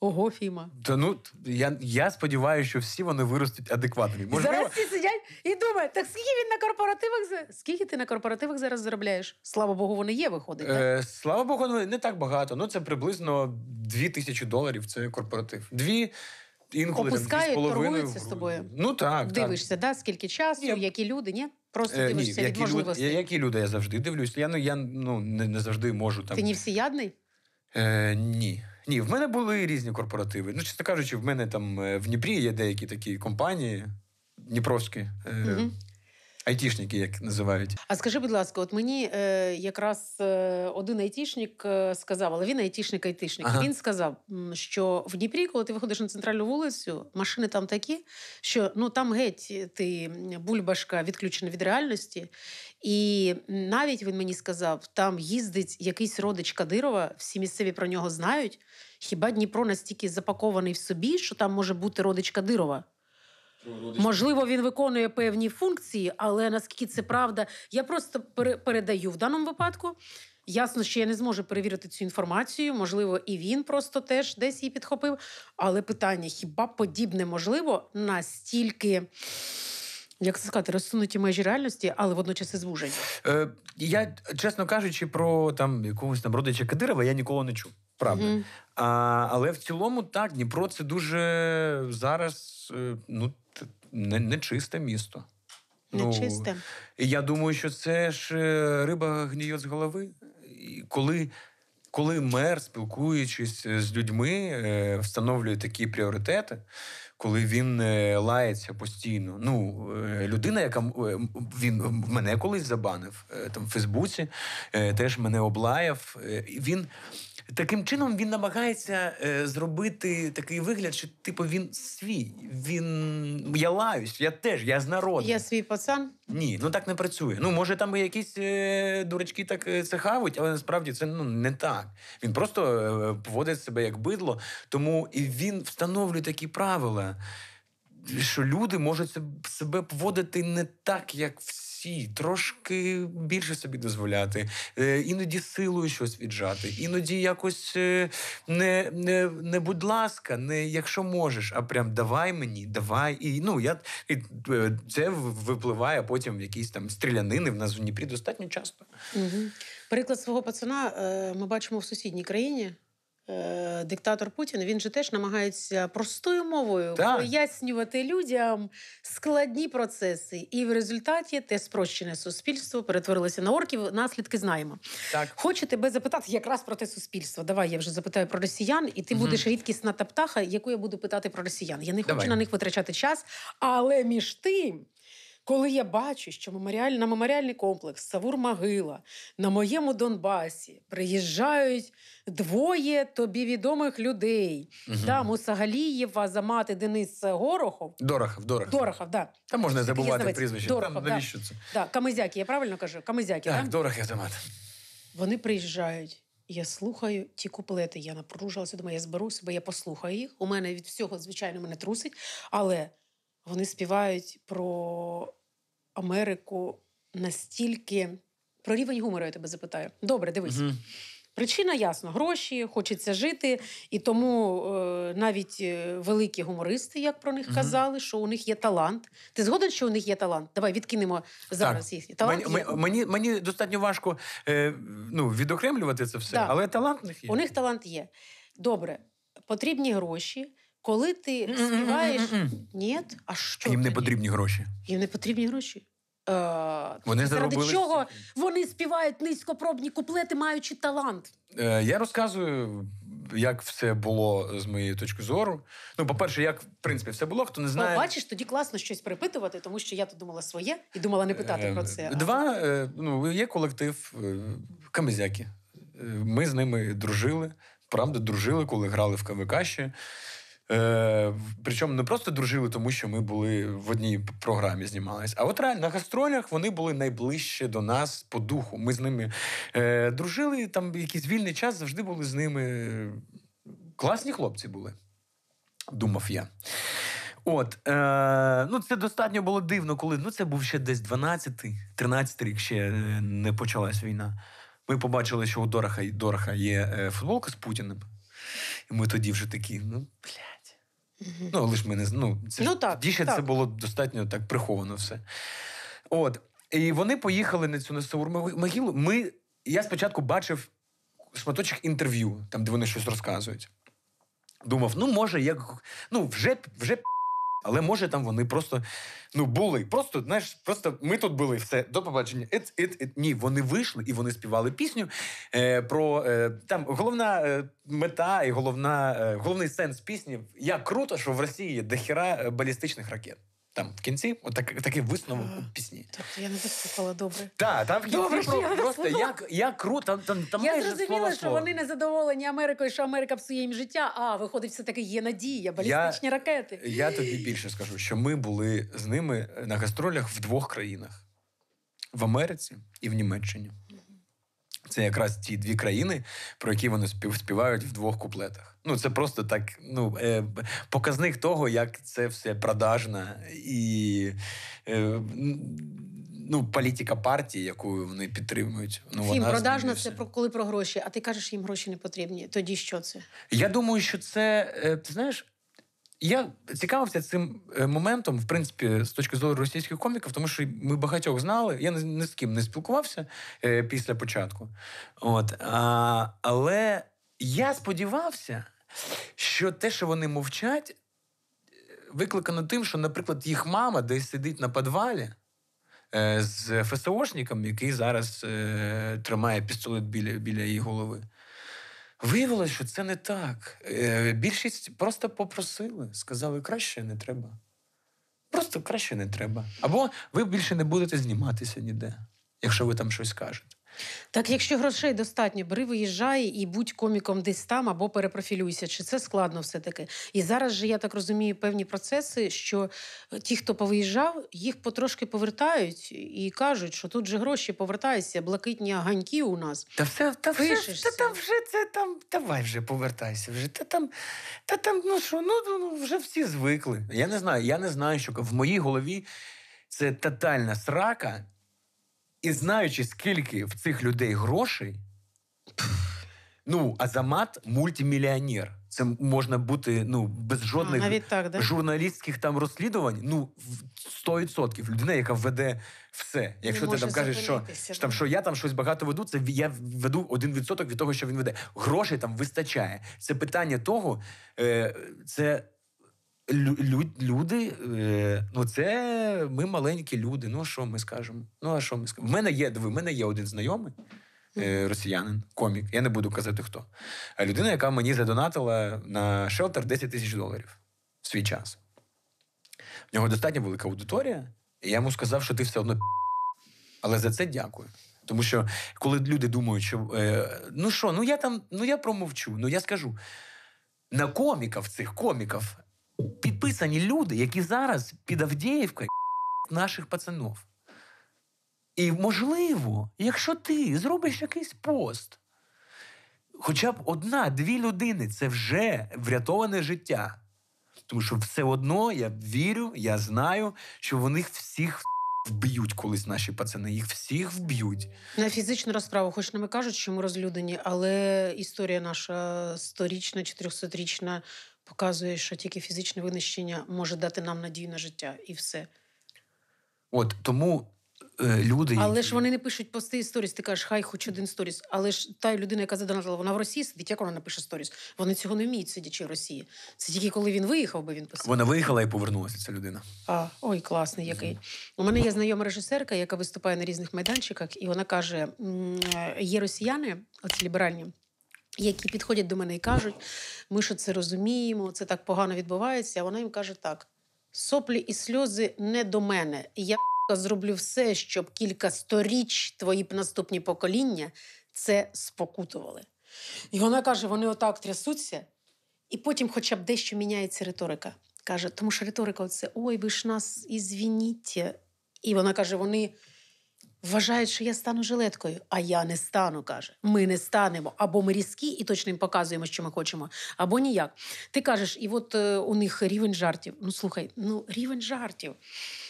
Ого, Фіма. Та ну я я сподіваюся, що всі вони виростуть адекватними. Можливо... Зараз всі сидять і думають, так скільки він на корпоративах скільки ти на корпоративах зараз заробляєш? Слава Богу, вони є, виходить. Е, Слава Богу, ну, не так багато. Ну це приблизно дві тисячі доларів. Це корпоратив. Дві. 2 інколи Опускають, там, торгуються з тобою. Ну так дивишся, так. да скільки часу, ні. які люди, ні? Просто е, дивишся ні, від які можливостей. Люд, які люди я завжди дивлюся. Я ну я ну не, не завжди можу там. Ти не всіядний? Е, Ні. Ні, в мене були різні корпоративи. Ну, чесно кажучи, в мене там е, в Дніпрі є деякі такі компанії дніпровські. Е, угу айтішники, як називають. А скажи, будь ласка, от мені е, якраз е, один айтішник е, сказав, але він айтішник, айтішник. Ага. Він сказав, що в Дніпрі, коли ти виходиш на центральну вулицю, машини там такі, що ну там геть ти бульбашка відключена від реальності. І навіть він мені сказав, там їздить якийсь родич Кадирова, всі місцеві про нього знають. Хіба Дніпро настільки запакований в собі, що там може бути родич Кадирова? Ну, ну, можливо, він виконує певні функції, але наскільки це правда, я просто передаю в даному випадку. Ясно, що я не зможу перевірити цю інформацію. Можливо, і він просто теж десь її підхопив. Але питання: хіба подібне можливо настільки як це сказати, розсунуті межі реальності, але водночас і звужені. Е, Я, чесно кажучи, про там якогось там родича Кадирова я ніколи не чув. Правда. Mm-hmm. А, Але в цілому так, Дніпро це дуже зараз е, ну, не, не чисте місто. Нечисте. Ну, Я думаю, що це ж е, риба гніє з голови. І коли коли мер, спілкуючись е, з людьми, встановлює такі пріоритети, коли він е, лається постійно. Ну, е, людина, яка е, він мене колись забанив там в Фейсбуці, теж мене облаяв. Він Таким чином він намагається е, зробити такий вигляд, що типу він свій. Він я лаюсь, я теж, я з народу. Я свій пацан. Ні, ну так не працює. Ну може там якісь е, дурачки так е, це хавуть, але насправді це ну не так. Він просто поводить себе як бидло, тому і він встановлює такі правила, що люди можуть себе поводити не так, як всі всі трошки більше собі дозволяти, е, іноді силою щось віджати, іноді якось е, не не, не будь ласка, не якщо можеш, а прям давай мені, давай. І ну я і е, це випливає потім в якісь там стрілянини в нас в Дніпрі достатньо часто. Угу. Приклад свого пацана ми бачимо в сусідній країні. Е, диктатор Путін він же теж намагається простою мовою так. пояснювати людям складні процеси. І в результаті те спрощене суспільство перетворилося на орків. Наслідки знаємо. Так хоче тебе запитати якраз про те суспільство. Давай я вже запитаю про росіян, і ти угу. будеш рідкісна та птаха, яку я буду питати про росіян. Я не хочу Давай. на них витрачати час, але між тим. Коли я бачу, що меморіаль, на меморіальний комплекс Савур Могила на моєму Донбасі приїжджають двоє тобі відомих людей. Угу. Да, за мати Денис Горохов. Дорохов, Дорохов. Дорохов, да. Там можна забувати прізвище. Дорохов, да. навіщо це? Да. Камизяки, я правильно кажу? Камизяки, так? Так, Дорохів автомат. Вони приїжджають. Я слухаю ті куплети. Я напружилася, думаю, я зберу себе, я послухаю їх. У мене від всього, звичайно, мене трусить, але вони співають про Америку настільки про рівень гумору я тебе запитаю. Добре, дивись. Угу. Причина ясна: гроші, хочеться жити, і тому е, навіть е, великі гумористи, як про них угу. казали, що у них є талант. Ти згоден, що у них є талант? Давай відкинемо зараз. Так. талант. Мені, є. мені мені достатньо важко е, ну, відокремлювати це все, так. але талант у них є. У них талант є. Добре, потрібні гроші. Коли ти співаєш, ні, а що їм не потрібні гроші? Їм не потрібні гроші. Е, вони заради заробили... чого вони співають низькопробні куплети, маючи талант? Е, я розказую, як все було з моєї точки зору. Ну, по-перше, як в принципі все було, хто не знає. Ну, бачиш, тоді класно щось перепитувати, тому що я тут думала своє і думала не питати е, про це. Два е, ну є колектив е, камезяки. Е, ми з ними дружили. Правда, дружили, коли грали в КВК ще. Е, Причому не просто дружили, тому що ми були в одній програмі знімалися. А от реально на гастролях вони були найближче до нас по духу. Ми з ними е, дружили. Там якийсь вільний час завжди були з ними. Класні хлопці були, думав я. От, е, ну це достатньо було дивно, коли ну це був ще десь 12-13 рік ще е, не почалась війна. Ми побачили, що у Дораха Дороха є е, футболка з Путіним. І ми тоді вже такі, ну, блядь. Угу. Ну, лиш ми не ну, це ну, так, Тоді так. це було достатньо так приховано все. От. І вони поїхали на цю несаурму могилу. Ми, Я спочатку бачив шматочок інтерв'ю, там, де вони щось розказують. Думав, ну, може, як ну, вже вже але може там вони просто ну були. Просто знаєш, просто ми тут були все. До побачення. It, it, it. Ні, вони вийшли і вони співали пісню. е, Про е, там головна е, мета і головна, е, головний сенс пісні. Як круто, що в Росії є дохіра е, балістичних ракет там в кінці отак, такий висновок у пісні. Тобто я не вислухала добре. Так, там в кінці добре, про, я просто як, як круто, там, там, там Я зрозуміла, що вони не задоволені Америкою, що Америка псує їм життя, а виходить, все-таки є надія, балістичні я, ракети. Я тобі більше скажу, що ми були з ними на гастролях в двох країнах: в Америці і в Німеччині. Це якраз ті дві країни, про які вони співспівають в двох куплетах. Ну це просто так. Ну е, показник того, як це все продажна і е, ну політика партії, яку вони підтримують. Ну Фім, продажна це про коли про гроші. А ти кажеш, їм гроші не потрібні. Тоді що це? Я думаю, що це е, ти знаєш. Я цікавився цим е, моментом, в принципі, з точки зору російських коміків, тому що ми багатьох знали. Я ні з ким не спілкувався е, після початку. От, а, Але я сподівався, що те, що вони мовчать, е, викликано тим, що, наприклад, їх мама десь сидить на підвалі з ФСОшником, який зараз тримає пістолет біля, біля її голови. Виявилось, що це не так. Е, більшість просто попросили, сказали, краще не треба. Просто краще не треба. Або ви більше не будете зніматися ніде, якщо ви там щось кажете. Так, якщо грошей достатньо, бери виїжджай і будь коміком десь там або перепрофілюйся. Чи це складно все таки? І зараз же я так розумію певні процеси, що е, ті, хто повиїжджав, їх потрошки повертають і кажуть, що тут же гроші повертаються, блакитні аганьки у нас. Та все та все, та там вже це там. Давай вже повертайся. Вже та там, та там ну що, ну, ну, ну вже всі звикли. Я не знаю, я не знаю, що в моїй голові це тотальна срака. І знаючи, скільки в цих людей грошей, ну Азамат мультимільйонер. Це можна бути ну без ну, жодних а, так, да? журналістських там розслідувань. Ну 100% людина, яка веде все. Якщо Не ти там кажеш, що що там що я там щось багато веду, це я веду 1% від того, що він веде. Грошей там вистачає. Це питання того, е, це люди, е, ну це ми маленькі люди. Ну, що ми скажемо? Ну, а що ми скажемо? В мене є диви, в мене є один знайомий е, росіянин, комік. Я не буду казати хто. А е, Людина, яка мені задонатила на шелтер 10 тисяч доларів в свій час. В нього достатньо велика аудиторія, і я йому сказав, що ти все одно але за це дякую. Тому що коли люди думають, що ну що, ну я там, ну я промовчу, ну я скажу. На коміків цих коміків підписані люди, які зараз під Авдіївкою наших пацанов. І можливо, якщо ти зробиш якийсь пост, хоча б одна-дві людини це вже врятоване життя. Тому що все одно я вірю, я знаю, що вони всіх вб'ють колись наші пацани. Їх всіх вб'ють. На фізичну розправу, хоч не ми кажуть, що ми розлюдені, але історія наша сторічна, чотирьохсотрічна показує, що тільки фізичне винищення може дати нам надію на життя і все. От тому е, люди. Але ж вони не пишуть пости і сторіс. Ти кажеш, хай хоч один сторіс. Але ж та людина, яка задонатила, вона в Росії сидить, як вона напише сторіс. Вони цього не вміють, сидячи в Росії. Це тільки коли він виїхав, бо він писав. Вона виїхала і повернулася. Ця людина. А ой, класний який. У мене є знайома режисерка, яка виступає на різних майданчиках, і вона каже: е, є росіяни, оці ліберальні які підходять до мене і кажуть, ми що це розуміємо, це так погано відбувається. А вона їм каже так: соплі і сльози не до мене. Я зроблю все, щоб кілька сторіч твої наступні покоління це спокутували. І вона каже: вони отак трясуться, і потім, хоча б дещо міняється риторика. Каже, тому що риторика: це ой, ви ж нас і звініть. І вона каже, вони. Вважають, що я стану жилеткою, а я не стану, каже. Ми не станемо. Або ми різкі і точно їм показуємо, що ми хочемо, або ніяк. Ти кажеш, і от е, у них рівень жартів. Ну слухай, ну рівень жартів.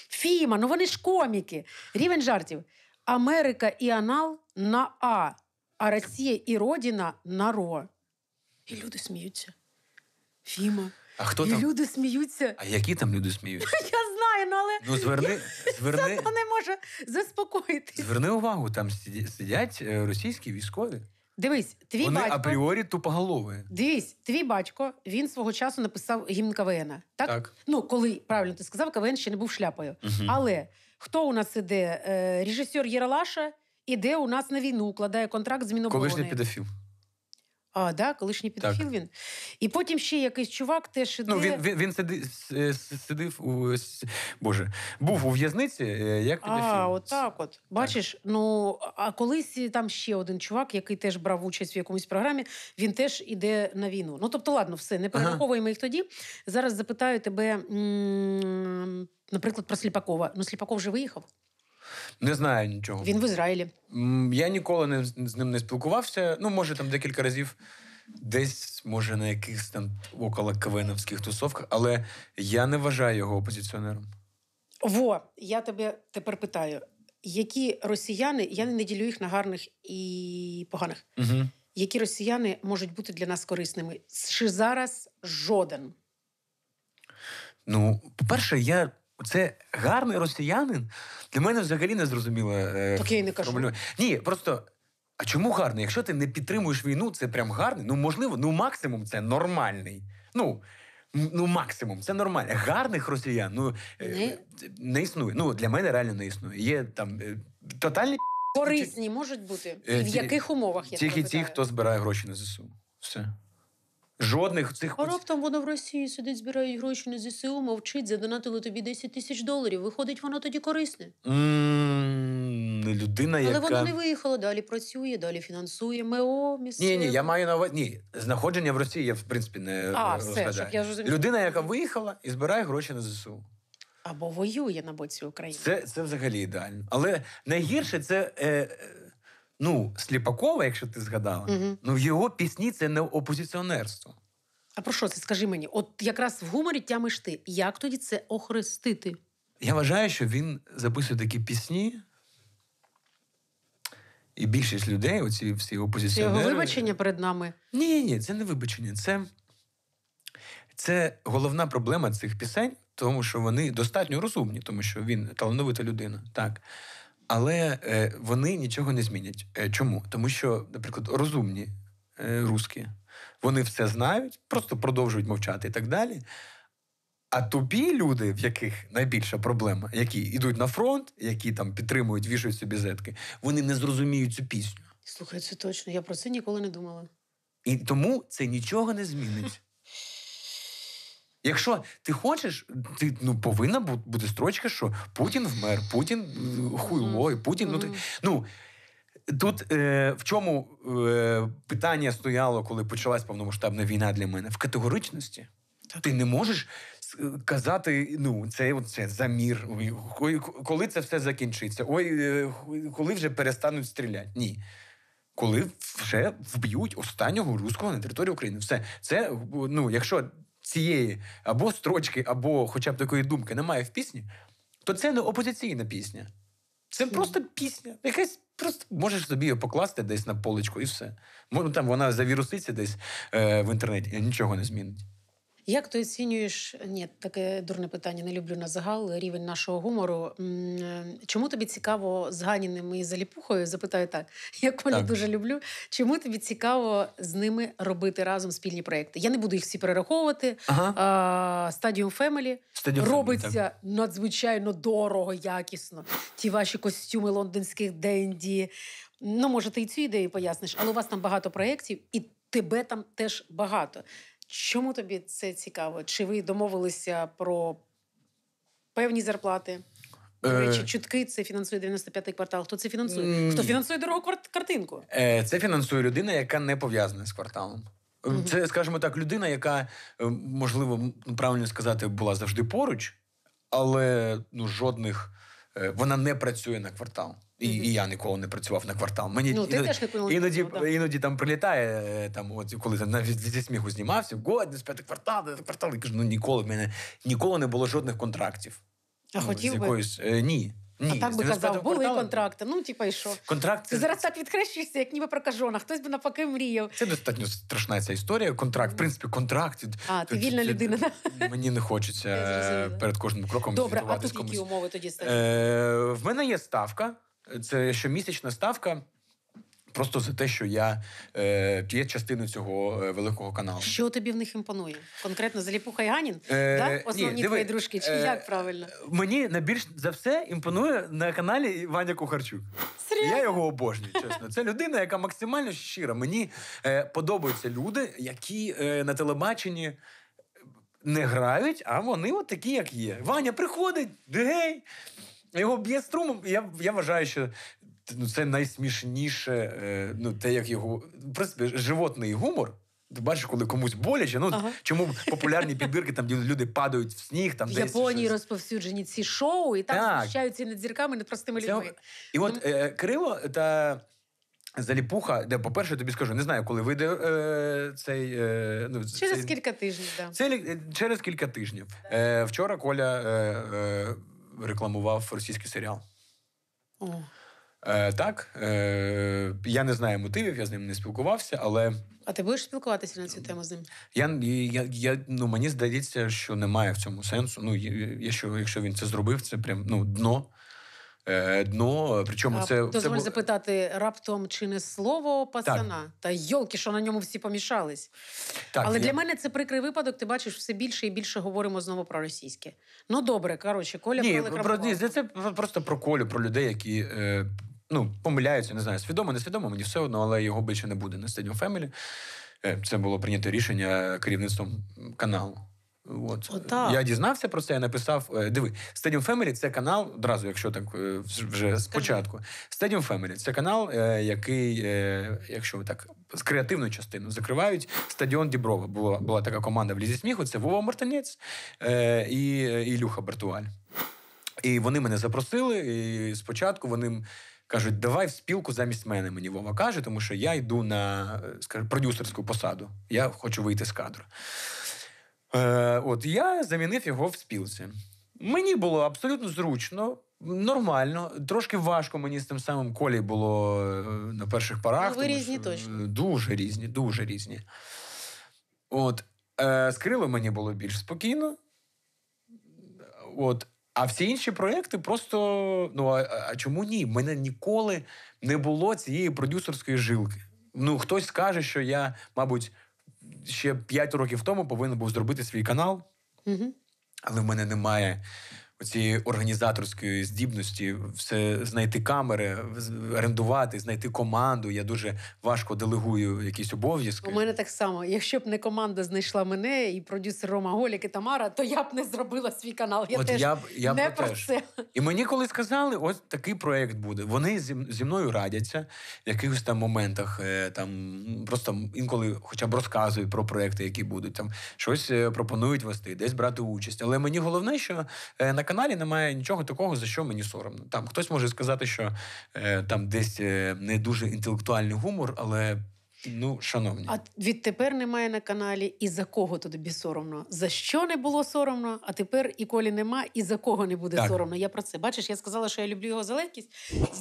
Фіма, ну вони ж коміки. Рівень жартів. Америка і Анал на А, а Росія і Родіна на Ро. І люди сміються. Фіма. А хто і там? люди сміються. А які там люди сміються? Я знаю, ну але ну зверни зверни я не може заспокоїтися. Зверни увагу, там сидять е, російські військові. Дивись, твій Вони батько... апріорі тупоголові. Дивись, твій батько він свого часу написав гімн КВН. Так? так. Ну, коли правильно ти сказав, КВН ще не був шляпою. Угу. Але хто у нас іде? Е, режисер Єралаша іде у нас на війну, укладає контракт з Міноборони. Колишній педофіл а, да, колишній педофіл так. він. І потім ще якийсь чувак теж ну, іде... Ну, він він, він сидив, е, сидив у Боже, був у в'язниці, е, як педофіл. А, отак от, Бачиш, так. ну а колись там ще один чувак, який теж брав участь в якомусь програмі, він теж іде на війну. Ну тобто, ладно, все, не перераховуємо ага. їх тоді. Зараз запитаю тебе, м- наприклад, про Сліпакова. Ну, Сліпаков вже виїхав. Не знаю нічого. Він в Ізраїлі. Я ніколи не з ним не спілкувався. Ну, може, там декілька разів. Десь, може, на якихось там около кавеновських тусовках, але я не вважаю його опозиціонером. Во, я тебе тепер питаю: які росіяни, я не ділю їх на гарних і поганих, угу. які росіяни можуть бути для нас корисними? Чи зараз жоден? Ну, по-перше, я це гарний росіянин для мене взагалі не зрозуміло. Е, так я й не кажу. Ні, просто. А чому гарний? Якщо ти не підтримуєш війну, це прям гарний. Ну, можливо, ну максимум це нормальний. Ну, ну максимум, це нормально. Гарних росіян ну, е, не, не існує. Ну, для мене реально не існує. Є там е, тотальні корисні можуть бути. в яких умовах я Тільки ті, хто збирає гроші на ЗСУ. Все. Жодних цих А раптом вона в Росії сидить, збирає гроші на ЗСУ, мовчить, задонатили тобі 10 тисяч доларів. Виходить, воно тоді корисне. Mm, людина, яка... Але вона не виїхала, далі працює, далі фінансує МО, місцеве. Ні, ні, я маю на увазі. Ні, знаходження в Росії я в принципі не а, е, розглядаю. Все, я розумію. Людина, яка виїхала і збирає гроші на ЗСУ. Або воює на боці України. Це це взагалі ідеально. Але найгірше це. Е, ну, Сліпакова, якщо ти згадала, угу. ну його пісні це не опозиціонерство. А про що це? Скажи мені, от якраз в гуморі тямиш ти. Як тоді це охрестити? Я вважаю, що він записує такі пісні. І більшість людей, оці всі опозиціонери... Це його вибачення перед нами? Ні, ні, ні, це не вибачення. Це це головна проблема цих пісень, тому що вони достатньо розумні, тому що він талановита людина. так. Але е, вони нічого не змінять. Е, чому? Тому що, наприклад, розумні е, руски, вони все знають, просто продовжують мовчати і так далі. А тобі люди, в яких найбільша проблема, які йдуть на фронт, які там підтримують, вішають собі зетки, вони не зрозуміють цю пісню. Слухай, це точно. Я про це ніколи не думала. І тому це нічого не змінить. Якщо ти хочеш, ти ну повинна бути строчка, що Путін вмер, Путін е, хуйло, Путін. Ну ти ну. Тут е, в чому е, питання стояло, коли почалась повномасштабна війна для мене в категоричності. Ти не можеш е, казати, ну це це замір. Коли це все закінчиться? Ой, е, коли вже перестануть стріляти? Ні. Коли вже вб'ють останнього руського на території України, все це ну, якщо цієї або строчки, або хоча б такої думки немає в пісні, то це не опозиційна пісня. Це просто пісня. Якась просто можеш собі її покласти десь на поличку і все. Можна ну, там вона завіруситься десь е, в інтернеті, і нічого не змінить. Як ти оцінюєш? Ні, таке дурне питання. Не люблю на загал рівень нашого гумору. Е, чому тобі цікаво з Ганіним і Заліпухою? Запитаю так, як вони дуже люблю. Чому тобі цікаво з ними робити разом спільні проекти? Я не буду їх всі перераховувати. Ага. Стадіум Фемелі робиться так. надзвичайно дорого, якісно. Ті ваші костюми лондонських денді. Ну, може, ти і цю ідею поясниш, але у вас там багато проєктів, і тебе там теж багато. Чому тобі це цікаво? Чи ви домовилися про певні зарплати? До е. речі, чутки це фінансує 95-й квартал. Хто це фінансує? Хто фінансує дорогу картинку? Е, це фінансує людина, яка не пов'язана з кварталом. Е, це, скажімо так, людина, яка можливо ну, правильно сказати, була завжди поруч, але ну жодних вона не працює на квартал. І і я ніколи не працював на квартал. Мені ну, іноді, теж ніколи іноді, іноді, іноді там прилітає, е, там, от коли там навіть зі сміху знімався, год з п'ятий квартал, п'ятий квартал. Я кажу, ну ніколи в мене ніколи не було жодних контрактів. А ну, хотів з якоюсь, би? Е, ні. Ні, а так би казав, були контракти. Ну, типа, і що? Контракт... Ти зараз так відкрещуєшся, як ніби про кажона. Хтось би навпаки мріяв. Це достатньо страшна ця історія. Контракт, в принципі, контракт. А, ти вільна людина. Мені не хочеться перед кожним кроком. Добре, а тут які умови тоді ставити? Е, в мене є ставка. Це щомісячна ставка. Просто за те, що я е, є частиною цього е, великого каналу. Що тобі в них імпонує? Конкретно Заліпуха і Ганін? Е, да? Основні ні, диви, твої дружки? Чи е, як правильно? Мені найбільш за все імпонує на каналі Ваня Кухарчук. Серйозно? Я його обожнюю. Чесно, це людина, яка максимально щира. Мені е, подобаються люди, які е, на телебаченні. Не грають, а вони от такі, як є. Ваня приходить, гей, його б'є струмом. Я я вважаю, що ну, це найсмішніше, е, ну те, як його в принципі, животний гумор. Ти бачиш, коли комусь боляче, ну ага. чому популярні підбірки, там люди падають в сніг, там в десь Японії щось. розповсюджені ці шоу, і там зміщаються над зірками, над простими людьми. І от ну, е, Кирило та заліпуха, де, по-перше, тобі скажу, не знаю, коли вийде е, цей. Е, ну, Через цей... кілька тижнів, да. Е, через кілька тижнів. Е, Вчора Коля. Е, е, рекламував російський серіал. О. Е, Так, е, я не знаю мотивів, я з ним не спілкувався, але. А ти будеш спілкуватися на цю тему з ним? Я, я, я, ну, Мені здається, що немає в цьому сенсу. Ну, я, Якщо він це зробив, це прям ну, дно. Е, дно. Причому а, це дозволь це... запитати раптом чи не слово пасана так. та йолки, що на ньому всі помішались. Так, Але я... для мене це прикрий випадок. Ти бачиш все більше і більше говоримо знову про російське. Ну добре, коротше, коля Ні, про ні, це просто про колю, про людей, які. Е... Ну, помиляються, не знаю, свідомо, не свідомо, мені все одно, але його більше не буде на Stadium Family. Е, це було прийнято рішення керівництвом каналу. От. О, Я дізнався про це, я написав. Е, диви, Stadium Family це канал, одразу, якщо так е, вже спочатку. Stadium Family це канал, е, який, якщо так, з креативну частину закривають стадіон Діброва. Була була така команда в Лізі Сміху, це Вова Мартинець і Ілюха Бартуаль. І вони мене запросили, і спочатку вони. Кажуть, давай в спілку замість мене мені Вова каже, тому що я йду на скажу, продюсерську посаду. Я хочу вийти з кадру. Е, От я замінив його в спілці. Мені було абсолютно зручно. Нормально, трошки важко мені з тим самим колі було е, на перших парах. Ну, ви різні що... Е, точно. Дуже різні, дуже різні. От. Е, З Крилом мені було більш спокійно. От. А всі інші проекти просто. Ну, а, а чому ні? мене ніколи не було цієї продюсерської жилки. Ну, хтось скаже, що я, мабуть, ще 5 років тому повинен був зробити свій канал, угу. але в мене немає цієї організаторської здібності, все знайти камери, орендувати, знайти команду. Я дуже важко делегую якісь обов'язки. У мене так само. Якщо б не команда знайшла мене і продюсер Рома Голік і Тамара, то я б не зробила свій канал. Я От теж я б я не про теж. це. І мені коли сказали, ось такий проект буде. Вони зі мною радяться в якихось там моментах. Е, там просто інколи, хоча б розказують про проекти, які будуть там щось е, пропонують вести, десь брати участь. Але мені головне, що е, на каналі немає нічого такого, за що мені соромно. Там хтось може сказати, що е, там десь е, не дуже інтелектуальний гумор, але Ну, шановні, а відтепер немає на каналі. І за кого то тобі соромно? За що не було соромно? А тепер і колі нема, і за кого не буде так. соромно. Я про це бачиш. Я сказала, що я люблю його за легкість.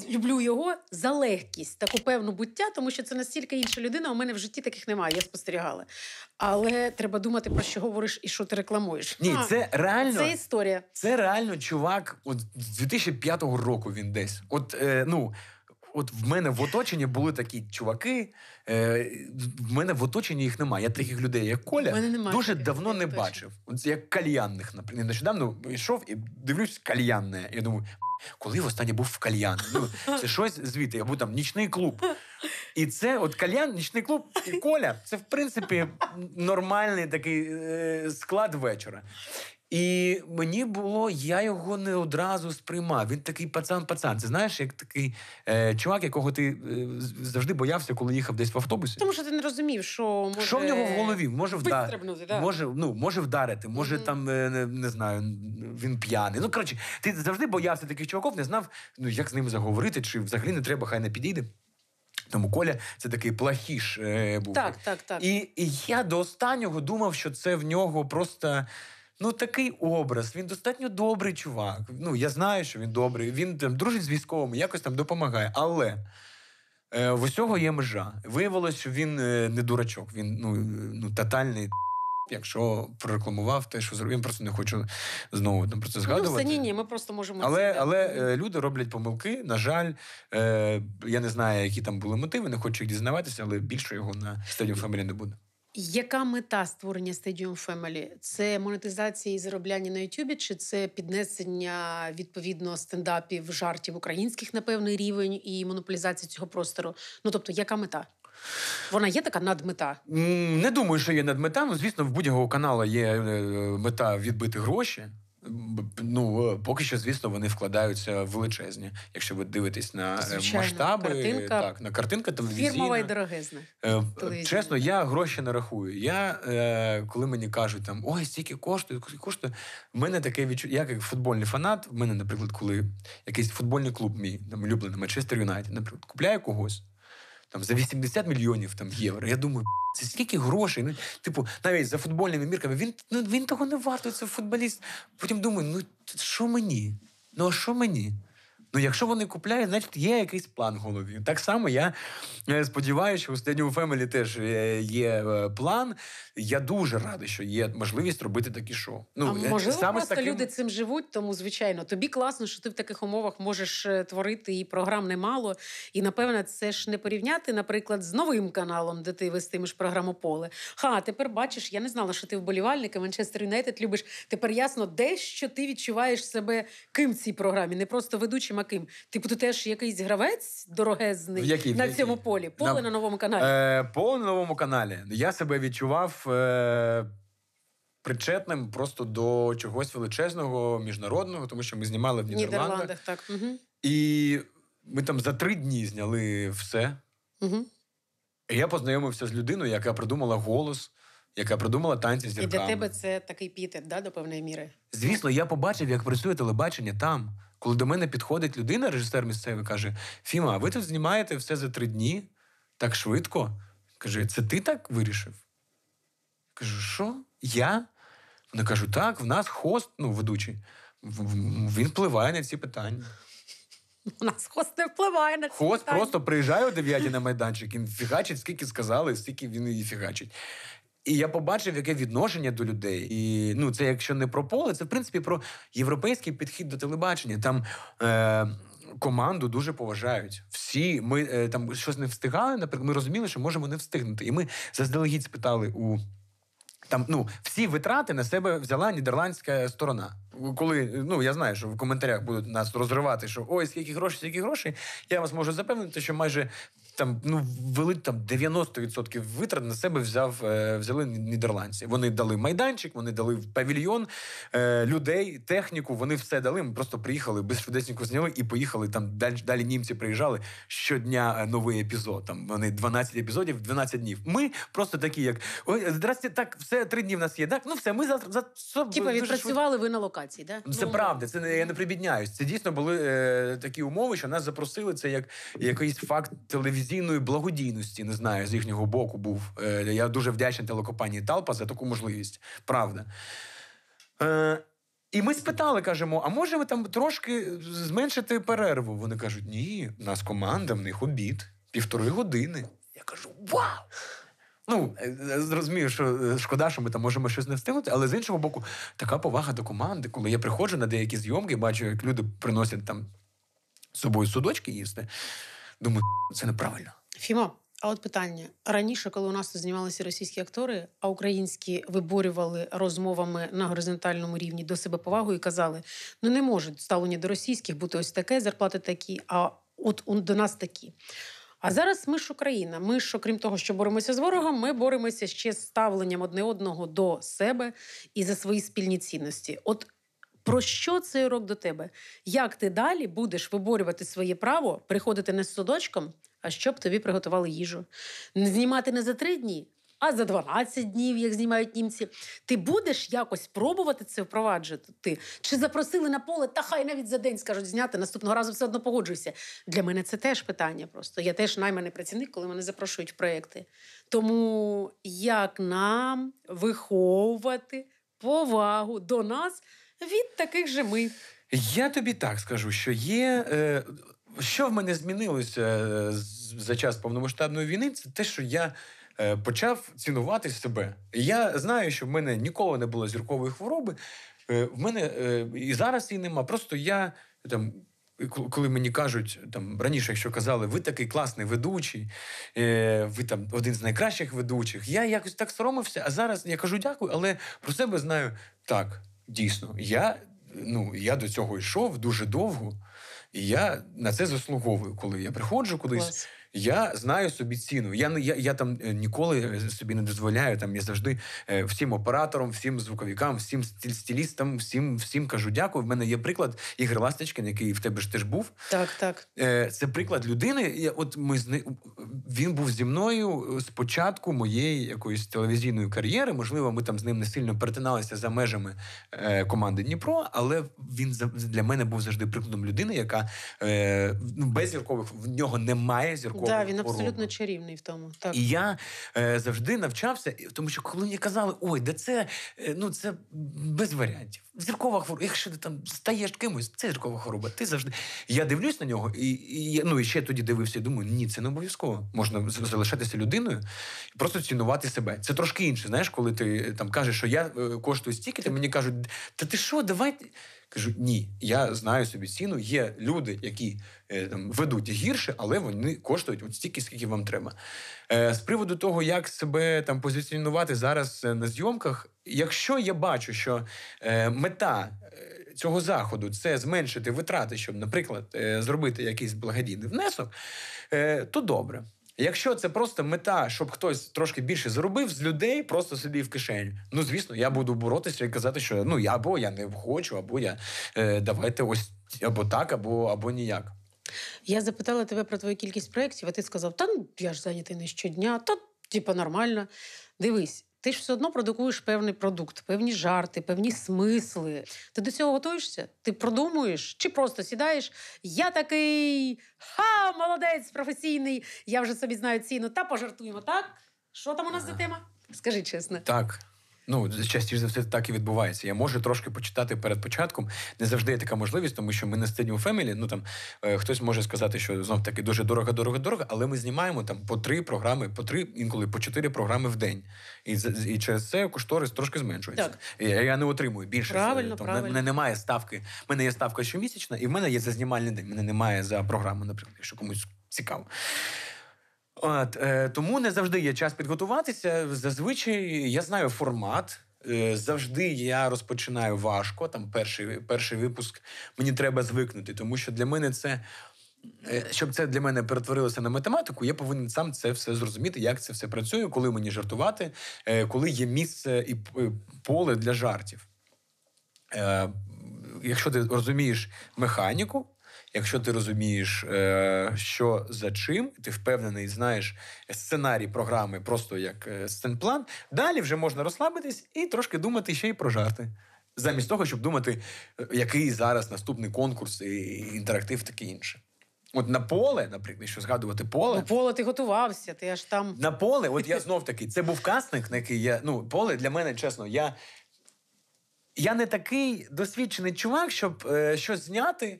Люблю його за легкість, таку певну буття, тому що це настільки інша людина. У мене в житті таких немає. Я спостерігала. Але треба думати про що говориш і що ти рекламуєш. Ні, а, це реально це історія. Це реально чувак. От з 2005 року він десь. От е, ну. От в мене в оточенні були такі чуваки. Е, В мене в оточенні їх немає. Я таких людей, як Коля, дуже таких, давно не бачив. От як кальянних, наприклад. Нещодавно йшов і дивлюсь, кальянне. Я думаю, коли в останнє був в кальян? Ну, Це щось звідти, або там нічний клуб. І це от кальян, нічний клуб і коля це в принципі нормальний такий е, склад вечора. І мені було, я його не одразу сприймав. Він такий пацан-пацан. Це знаєш, як такий е, чувак, якого ти е, завжди боявся, коли їхав десь в автобусі. Тому що ти не розумів, що може... Що в нього в голові може вдарити, да. може ну, може вдарити, може mm-hmm. там е, не, не знаю, він п'яний. Ну коротше, ти завжди боявся таких чуваків, не знав, ну як з ними заговорити, чи взагалі не треба, хай не підійде. Тому Коля це такий плахіш е, був. Так, так, так. І, І я до останнього думав, що це в нього просто ну такий образ. Він достатньо добрий чувак. Ну я знаю, що він добрий. Він там дружить з військовими, якось там допомагає. Але е, в усього є межа. Виявилось, що він е, не дурачок. Він ну, е, ну тотальний. Якщо прорекламував те, що зробив, просто не хочу знову там про це ну, згадувати. Ну, це ні, ні, ми просто можемо але це, але е, люди роблять помилки. На жаль, е, я не знаю, які там були мотиви, не хочу їх дізнаватися, але більше його на стадіум фамілі не буде. Яка мета створення Stadium Family? Це монетизація і заробляння на Ютубі, чи це піднесення відповідно стендапів, жартів українських на певний рівень і монополізація цього простору? Ну тобто, яка мета? Вона є така надмета? Не думаю, що є надмета. Ну звісно, в будь-якого каналу є е, мета відбити гроші ну е, поки що, звісно, вони вкладаються величезні. Якщо ви дивитесь на е, Звичайно, масштаби, картинка, так на картинка телевізійна. фірмова і дорогезна. Е, чесно, я гроші не рахую. Я коли мені кажуть там ой, стільки коштує, коштує. в мене таке відчуття, як футбольний фанат. В мене, наприклад, коли якийсь футбольний клуб, мій там улюблений Манчестер Юнайтед, наприклад, купляє когось там за 80 мільйонів там євро. Я думаю, це скільки грошей? Ну, типу, навіть за футбольними мірками він ну він того не варто. Це футболіст. Потім думаю, ну що мені? Ну а що мені? Ну, якщо вони купляють, значить є якийсь план в голові. Так само я е, сподіваюся, що у Stadium Фемелі теж е, є е, план. Я дуже радий, що є можливість робити такі шоу. Ну а можливо, саме просто таким... люди цим живуть, тому звичайно, тобі класно, що ти в таких умовах можеш творити і програм немало. І напевно, це ж не порівняти, наприклад, з новим каналом, де ти вестимеш програму поле. Ха, тепер бачиш, я не знала, що ти вболівальник Манчестер Юнайтед любиш. Тепер ясно, де що ти відчуваєш себе ким в цій програмі, не просто ведучим. Маким. Типу, тут теж якийсь гравець дорогезний який, на цьому полі. Поле на, на новому каналі. Е, Поле на новому каналі. Я себе відчував. Е... Причетним просто до чогось величезного, міжнародного, тому що ми знімали в Нідерландах. Нідерландах так. Угу. І ми там за три дні зняли все. Угу. І я познайомився з людиною, яка придумала голос, яка придумала танці з І для тебе це такий пітет, да, до певної міри? Звісно, я побачив, як працює телебачення там. Коли до мене підходить людина, режисер місцевий, каже: Фіма, а ви тут знімаєте все за три дні так швидко? Каже, це ти так вирішив? Кажу, що? Я? Вони кажуть: так, в нас хост, ну, ведучий, він впливає на ці питання. У нас хост не впливає на ці хост питання. Хост просто приїжджає о 9 на майданчик, він фігачить, скільки сказали, стільки він і фігачить. І я побачив, яке відношення до людей. І ну, це якщо не про поле, це в принципі про європейський підхід до телебачення. Там е, команду дуже поважають. Всі ми е, там щось не встигали. Наприклад, ми розуміли, що можемо не встигнути. І ми заздалегідь спитали у. Там ну всі витрати на себе взяла нідерландська сторона. Коли ну я знаю, що в коментарях будуть нас розривати, що ой, скільки грошей, скільки грошей. Я вас можу запевнити, що майже там ну вели там 90% витрат на себе взяв е, взяли нідерландці. Вони дали майданчик, вони дали павільйон е, людей, техніку. Вони все дали. Ми просто приїхали без швидесенько зняли і поїхали там. Далі далі німці приїжджали щодня. Е, новий епізод. Там вони 12 епізодів, 12 днів. Ми просто такі, як ой, здрасте, так все три дні в нас є. Так, ну все, ми завтра за Типа відпрацювали. Ви на локації, да це ну, правда. Це не я не прибідняюсь. Це дійсно були е, такі умови, що нас запросили. Це як якийсь факт телевізії телевізійної благодійності, не знаю, з їхнього боку був. Е, я дуже вдячний телекомпанії Талпа за таку можливість. Правда. Е, і ми спитали, кажемо, а може ви там трошки зменшити перерву? Вони кажуть, ні, у нас команда, в них обід, півтори години. Я кажу, вау! Ну, е, зрозумію, що шкода, що ми там можемо щось не встигнути, але з іншого боку, така повага до команди, коли я приходжу на деякі зйомки, бачу, як люди приносять там з собою судочки їсти. Думаю, це неправильно. Фімо. а от питання раніше, коли у нас тут знімалися російські актори, а українські виборювали розмовами на горизонтальному рівні до себе повагу і казали: ну не може ставлення до російських бути ось таке, зарплати такі, а от до нас такі. А зараз ми ж Україна. Ми ж, окрім того, що боремося з ворогом, ми боремося ще з ставленням одне одного до себе і за свої спільні цінності. От про що цей урок до тебе? Як ти далі будеш виборювати своє право, приходити не з судочком, а щоб тобі приготували їжу? Знімати не за три дні, а за 12 днів, як знімають німці. Ти будеш якось пробувати це впроваджувати? Чи запросили на поле, та хай навіть за день скажуть зняти, наступного разу все одно погоджуйся. Для мене це теж питання просто. Я теж найманий працівник, коли мене запрошують в проекти. Тому як нам виховувати повагу до нас? Від таких же ми. Я тобі так скажу, що є. Е, що в мене змінилося е, за час повномасштабної війни, це те, що я е, почав цінувати себе. Я знаю, що в мене ніколи не було зіркової хвороби. Е, в мене і зараз її нема. Просто я там. Коли мені кажуть там раніше, якщо казали, ви такий класний ведучий, ви там один з найкращих ведучих, я якось так соромився, а зараз я кажу дякую, але про себе знаю так. Дійсно, я ну, я до цього йшов дуже довго, і я на це заслуговую, коли я приходжу кудись. Я знаю собі ціну. Я я, я там е, ніколи е, собі не дозволяю. Там я завжди е, всім операторам, всім звуковікам, всім стилістам, всім всім кажу дякую. В мене є приклад Ігор Ласточкин, який в тебе ж теж був. Так, так. Це приклад людини. От ми з не він був зі мною з початку моєї якоїсь телевізійної кар'єри. Можливо, ми там з ним не сильно перетиналися за межами команди Дніпро, але він для мене був завжди прикладом людини, яка ну, без зіркових в нього немає зіркових да, він абсолютно уроку. чарівний в тому. Так. І я е, завжди навчався, тому що коли мені казали, ой, де це е, ну це без варіантів. Зіркова хвороба, якщо ти там стаєш кимось, це зіркова хвороба. Ти завжди. Я дивлюсь на нього, і, і ну і ще тоді дивився і думаю, ні, це не обов'язково. Можна залишатися людиною і просто цінувати себе. Це трошки інше, знаєш, коли ти е, там кажеш, що я е, коштую стільки, ти мені кажуть, та ти що, давай. Кажу, ні, я знаю собі ціну. Є люди, які е, там ведуть гірше, але вони коштують от стільки, скільки вам треба. Е, З приводу того, як себе там позиціонувати зараз е, на зйомках, якщо я бачу, що е, мета е, цього заходу це зменшити витрати, щоб, наприклад, е, зробити якийсь благодійний внесок, е, то добре. Якщо це просто мета, щоб хтось трошки більше заробив з людей, просто собі в кишеню. Ну звісно, я буду боротися і казати, що ну я або я не хочу, або я е, давайте ось або так, або або ніяк. Я запитала тебе про твою кількість проєктів, а ти сказав: Та ну я ж зайнятий не щодня, та типа нормально. Дивись, ти ж все одно продукуєш певний продукт, певні жарти, певні смисли. Ти до цього готуєшся? Ти продумуєш чи просто сідаєш? Я такий ха, молодець професійний. Я вже собі знаю ціну. Та пожартуємо так. Що там у нас за тема? Скажи чесно, так. Ну, частіше за все так і відбувається. Я можу трошки почитати перед початком. Не завжди є така можливість, тому що ми на стені у фемілі. Ну там е, хтось може сказати, що знов таки дуже дорого, дорого, дорого, але ми знімаємо там по три програми, по три, інколи по чотири програми в день. І і через це кошторис трошки зменшується. Так. Я, я не отримую більше. Правильно, там, правильно. мене немає ставки. У мене є ставка щомісячна, і в мене є за знімальний день. Мене немає за програму, наприклад, якщо комусь цікаво. От, е, Тому не завжди є час підготуватися. Зазвичай я знаю формат. Е, завжди я розпочинаю важко. Там перший перший випуск мені треба звикнути, тому що для мене це е, щоб це для мене перетворилося на математику, я повинен сам це все зрозуміти, як це все працює, коли мені жартувати, е, коли є місце і поле для жартів. Якщо ти розумієш механіку, Якщо ти розумієш, е, що за чим, ти впевнений, знаєш сценарій програми просто як е, сценплан, далі вже можна розслабитись і трошки думати ще й про жарти. Замість того, щоб думати, е, який зараз наступний конкурс, і інтерактив, таке інше. От на поле, наприклад, що згадувати поле. Ну, поле ти готувався, ти аж там. На поле, от я знов таки, це був касник, на який я. Ну, поле для мене, чесно, я я не такий досвідчений чувак, щоб е, щось зняти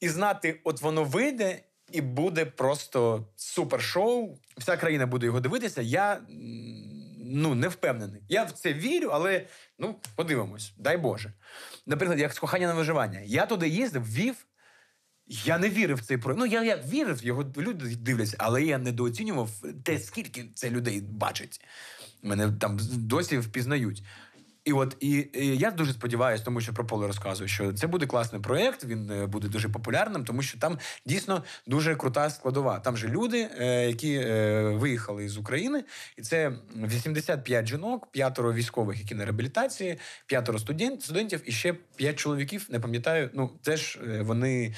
і знати, от воно вийде. І буде просто супер шоу. Вся країна буде його дивитися. Я ну не впевнений. Я в це вірю, але ну подивимось, дай Боже. Наприклад, як з кохання на виживання. Я туди їздив, вів. Я не вірив в цей проект. Ну я як вірив, його люди дивляться, але я недооцінював те, скільки це людей бачить. Мене там досі впізнають. І от і, і я дуже сподіваюся, тому що про поле розказую, що це буде класний проект. Він е, буде дуже популярним, тому що там дійсно дуже крута складова. Там же люди, е, які е, виїхали з України, і це 85 жінок, п'ятеро військових, які на реабілітації, п'ятеро студент, студентів і ще п'ять чоловіків. Не пам'ятаю, ну теж вони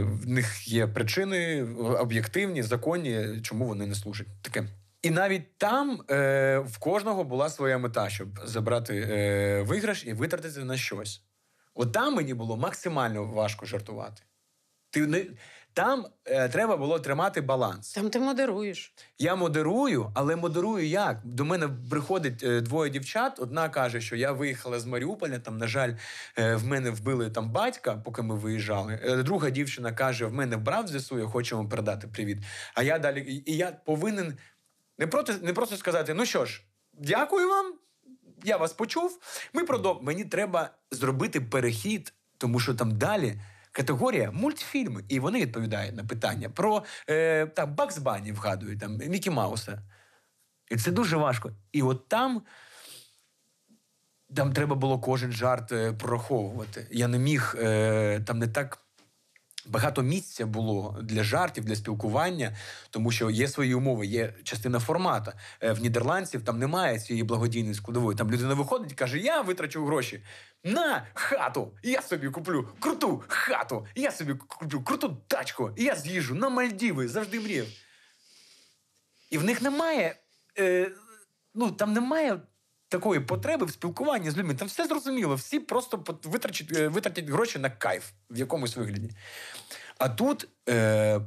в них є причини об'єктивні, законні, чому вони не служать. Таке. І навіть там е, в кожного була своя мета, щоб забрати е, виграш і витратити на щось. От там мені було максимально важко жартувати. Ти не там е, треба було тримати баланс. Там ти модеруєш. Я модерую, але модерую як? До мене приходить е, двоє дівчат. Одна каже, що я виїхала з Маріуполя. Там, на жаль, е, в мене вбили там батька, поки ми виїжджали. Е, друга дівчина каже: в мене брав ЗСУ, я хочу вам передати привіт. А я далі і я повинен не проти, не просто сказати: ну що ж, дякую вам, я вас почув. Ми продов... Мені треба зробити перехід, тому що там далі. Категорія мультфільми, і вони відповідають на питання про е, там Бакс Бані вгадують там Мікі Мауса. І це дуже важко. І от там там треба було кожен жарт е, прораховувати. Я не міг е, там не так багато місця було для жартів, для спілкування, тому що є свої умови, є частина формата. Е, в нідерландців там немає цієї благодійної складової. Там людина виходить, і каже: Я витрачу гроші на хату. Я собі куплю круту хату. Я собі куплю круту тачку. Я з'їжу на Мальдіви, завжди мріяв. І в них немає. Е, Ну там немає такої потреби в спілкуванні з людьми. Там все зрозуміло, всі просто витратять, е, витратять гроші на кайф в якомусь вигляді. А тут е,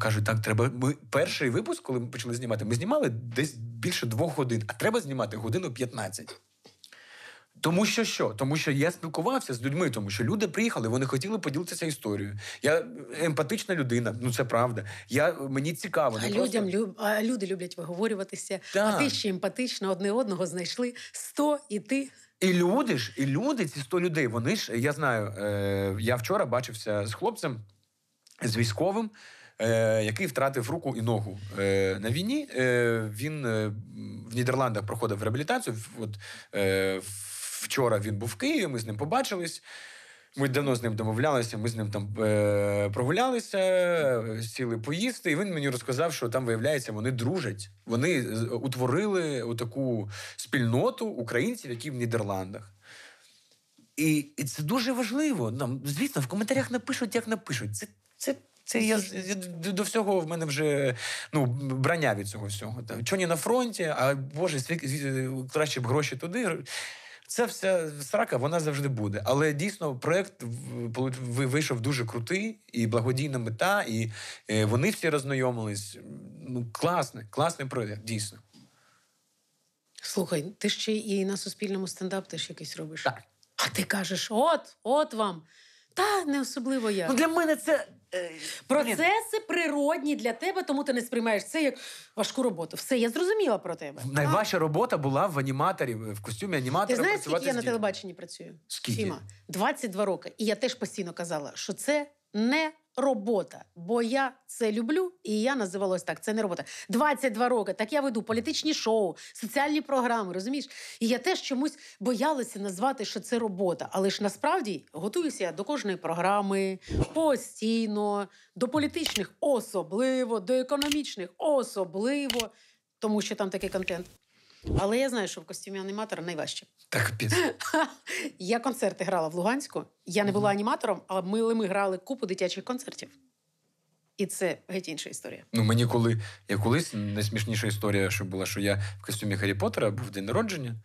кажуть, так треба. Ми перший випуск, коли ми почали знімати, ми знімали десь більше двох годин, а треба знімати годину 15. Тому що що? Тому що я спілкувався з людьми, тому що люди приїхали, вони хотіли поділитися історією. Я емпатична людина, ну це правда. Я мені цікаво. А людям просто... люб... а люди люблять виговорюватися. Так. А ти ще емпатично одне одного знайшли сто і ти. І люди ж, і люди, ці сто людей. Вони ж я знаю. е, Я вчора бачився з хлопцем, з військовим. Е, який втратив руку і ногу е, на війні? Е, він в Нідерландах проходив реабілітацію. От в вчора він був в Києві, ми з ним побачились. Ми давно з ним домовлялися, ми з ним там е- прогулялися, сіли поїсти, і він мені розказав, що там, виявляється, вони дружать. Вони утворили таку спільноту українців, які в Нідерландах. І і це дуже важливо. Нам, Звісно, в коментарях напишуть, як напишуть. Це це, це я, я до всього в мене вже ну, брання від цього всього. Чого не на фронті, а Боже, свій, е, краще б гроші туди. Це вся срака, вона завжди буде. Але дійсно проект вийшов дуже крутий і благодійна мета, і е, вони всі роззнайомились. Ну, класний, класний проект, дійсно. Слухай, ти ще і на суспільному стендап теж якийсь робиш. Так. А ти кажеш: от, от вам. Та не особливо я. Ну, Для мене це. Е, Процеси природні для тебе, тому ти не сприймаєш це як важку роботу. Все, я зрозуміла про тебе. Найважча робота була в аніматорі, в костюмі аніматора. Ти знаєш, скільки я на телебаченні працюю? Скільки? Фіма. 22 роки. І я теж постійно казала, що це не робота, бо я це люблю, і я називалась так. Це не робота. 22 роки. Так я веду політичні шоу, соціальні програми. Розумієш? І я теж чомусь боялася назвати, що це робота. Але ж насправді готуюся я до кожної програми постійно, до політичних особливо, до економічних особливо, тому що там такий контент. Але я знаю, що в костюмі аніматора найважче. Так під. Я концерти грала в Луганську. Я не була аніматором, але ми, ми грали купу дитячих концертів. І це геть інша історія. Ну мені коли я колись найсмішніша історія, що була, що я в костюмі Гаррі Поттера був день народження,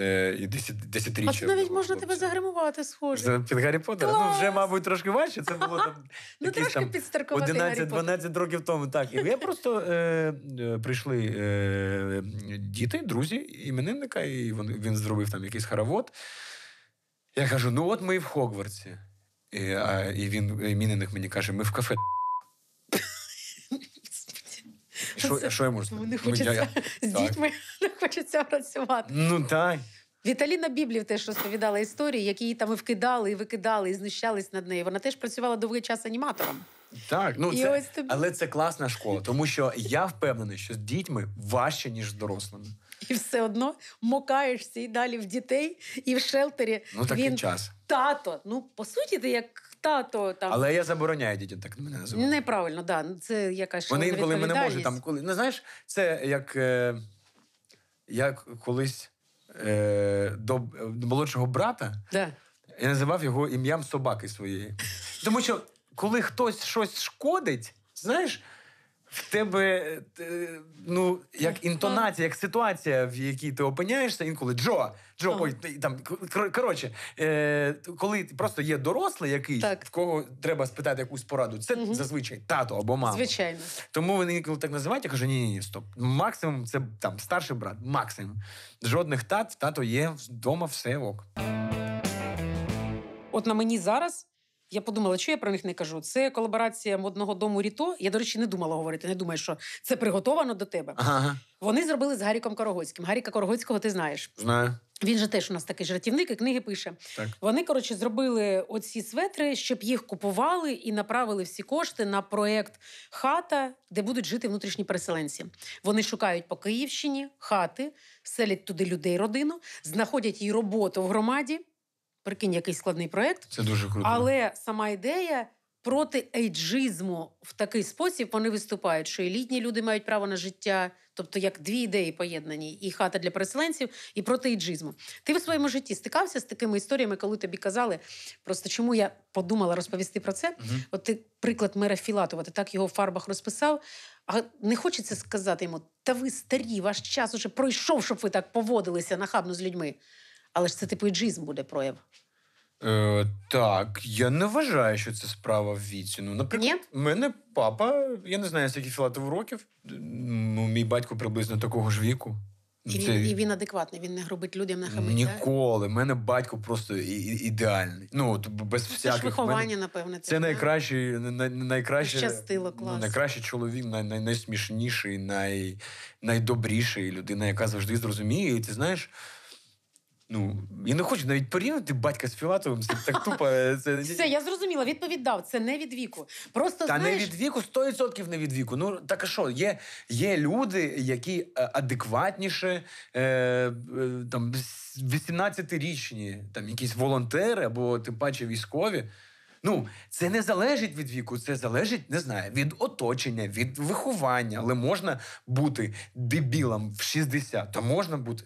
Е, і десятиріччя. А це навіть можна тебе загримувати, схоже. під Гаррі Поттера? Клас! Ну, вже, мабуть, трошки важче. Це було там ну, якісь там 11-12 років тому. Так, і я просто е, е прийшли е, діти, друзі, іменинника, і він, він зробив там якийсь хоровод. Я кажу: ну от ми і в Хогвартсі. І, а, і він іменинник мені каже: ми в кафе. Що це... що я можу? Тому не ну, хочеться я... з так. дітьми, не хочеться працювати. Ну так. Віталіна Біблів теж розповідала історії, які її там і вкидали, і викидали, і знущались над нею. Вона теж працювала довгий час аніматором. Так, ну і це, тобі... але це класна школа, тому що я впевнений, що з дітьми важче ніж з дорослими, і все одно мокаєшся і далі в дітей, і в шелтері. Ну такий він... час. Тато. Ну по суті, ти як тато там. Але я забороняю дітям так мене називати. Неправильно, да. Ну, це якась Вони інколи мене можуть там коли. Ну знаєш, це як е, я колись е, до молодшого брата да. я називав його ім'ям собаки своєї. Тому що коли хтось щось шкодить, знаєш в тебе е, ну, як інтонація, як ситуація, в якій ти опиняєшся, інколи Джо, Джо, ой, там коротше, е, коли просто є дорослий якийсь, так. в кого треба спитати якусь пораду, це угу. зазвичай тато або мама. Звичайно. Тому вони інколи так називають, я кажу, ні-ні, ні, стоп. Максимум це там старший брат, максимум. Жодних тат, тато є вдома, все ок. От на мені зараз. Я подумала, що я про них не кажу. Це колаборація модного дому Ріто. Я, до речі, не думала говорити. Не думаю, що це приготовано до тебе. Ага. Вони зробили з Гаріком Корогоцьким. Гаріка Корогоцького ти знаєш. Знаю. Він же теж у нас такий жартівник і книги пише. Так. Вони коротше зробили оці светри, щоб їх купували і направили всі кошти на проект хата, де будуть жити внутрішні переселенці. Вони шукають по Київщині хати, селять туди людей, родину, знаходять їй роботу в громаді прикинь, який складний проект. Це дуже круто. Але сама ідея. Проти ейджизму в такий спосіб вони виступають, що і літні люди мають право на життя, тобто як дві ідеї поєднані: і хата для переселенців, і проти ейджизму. Ти в своєму житті стикався з такими історіями, коли тобі казали, просто чому я подумала розповісти про це? Угу. От ти приклад мера Філатова, ти так його в фарбах розписав. А не хочеться сказати йому, та ви старі, ваш час уже пройшов, щоб ви так поводилися нахабно з людьми. Але ж це типу джизм буде прояв. Е, Так, я не вважаю, що це справа в віці. Ну, наприклад, в мене папа, я не знаю, скільки філатов років. Ну, мій батько приблизно такого ж віку. І це... він і він адекватний, він не грубить людям на хамить. Ніколи. У мене батько просто ідеальний. Ну, от, без це всяких. Це виховання, мене... напевне. Це найкращий, най, найкраще, Щастило, ну, клас. Ну, чоловік, най, най, найсмішніший, най, найдобріший людина, яка завжди зрозуміє. І ти знаєш. Ну, я не хочу навіть порівняти батька з Філатовим. Це так тупо. Е, це... Все, я зрозуміла, відповідав. Це не від віку. Просто Та знаєш... не від віку, 100% не від віку. Ну, так а що, є є люди, які е, адекватніше е, там 18-річні, там якісь волонтери або тим паче військові. Ну, це не залежить від віку, це залежить, не знаю, від оточення, від виховання. Але можна бути дебілом в 60, то можна бути.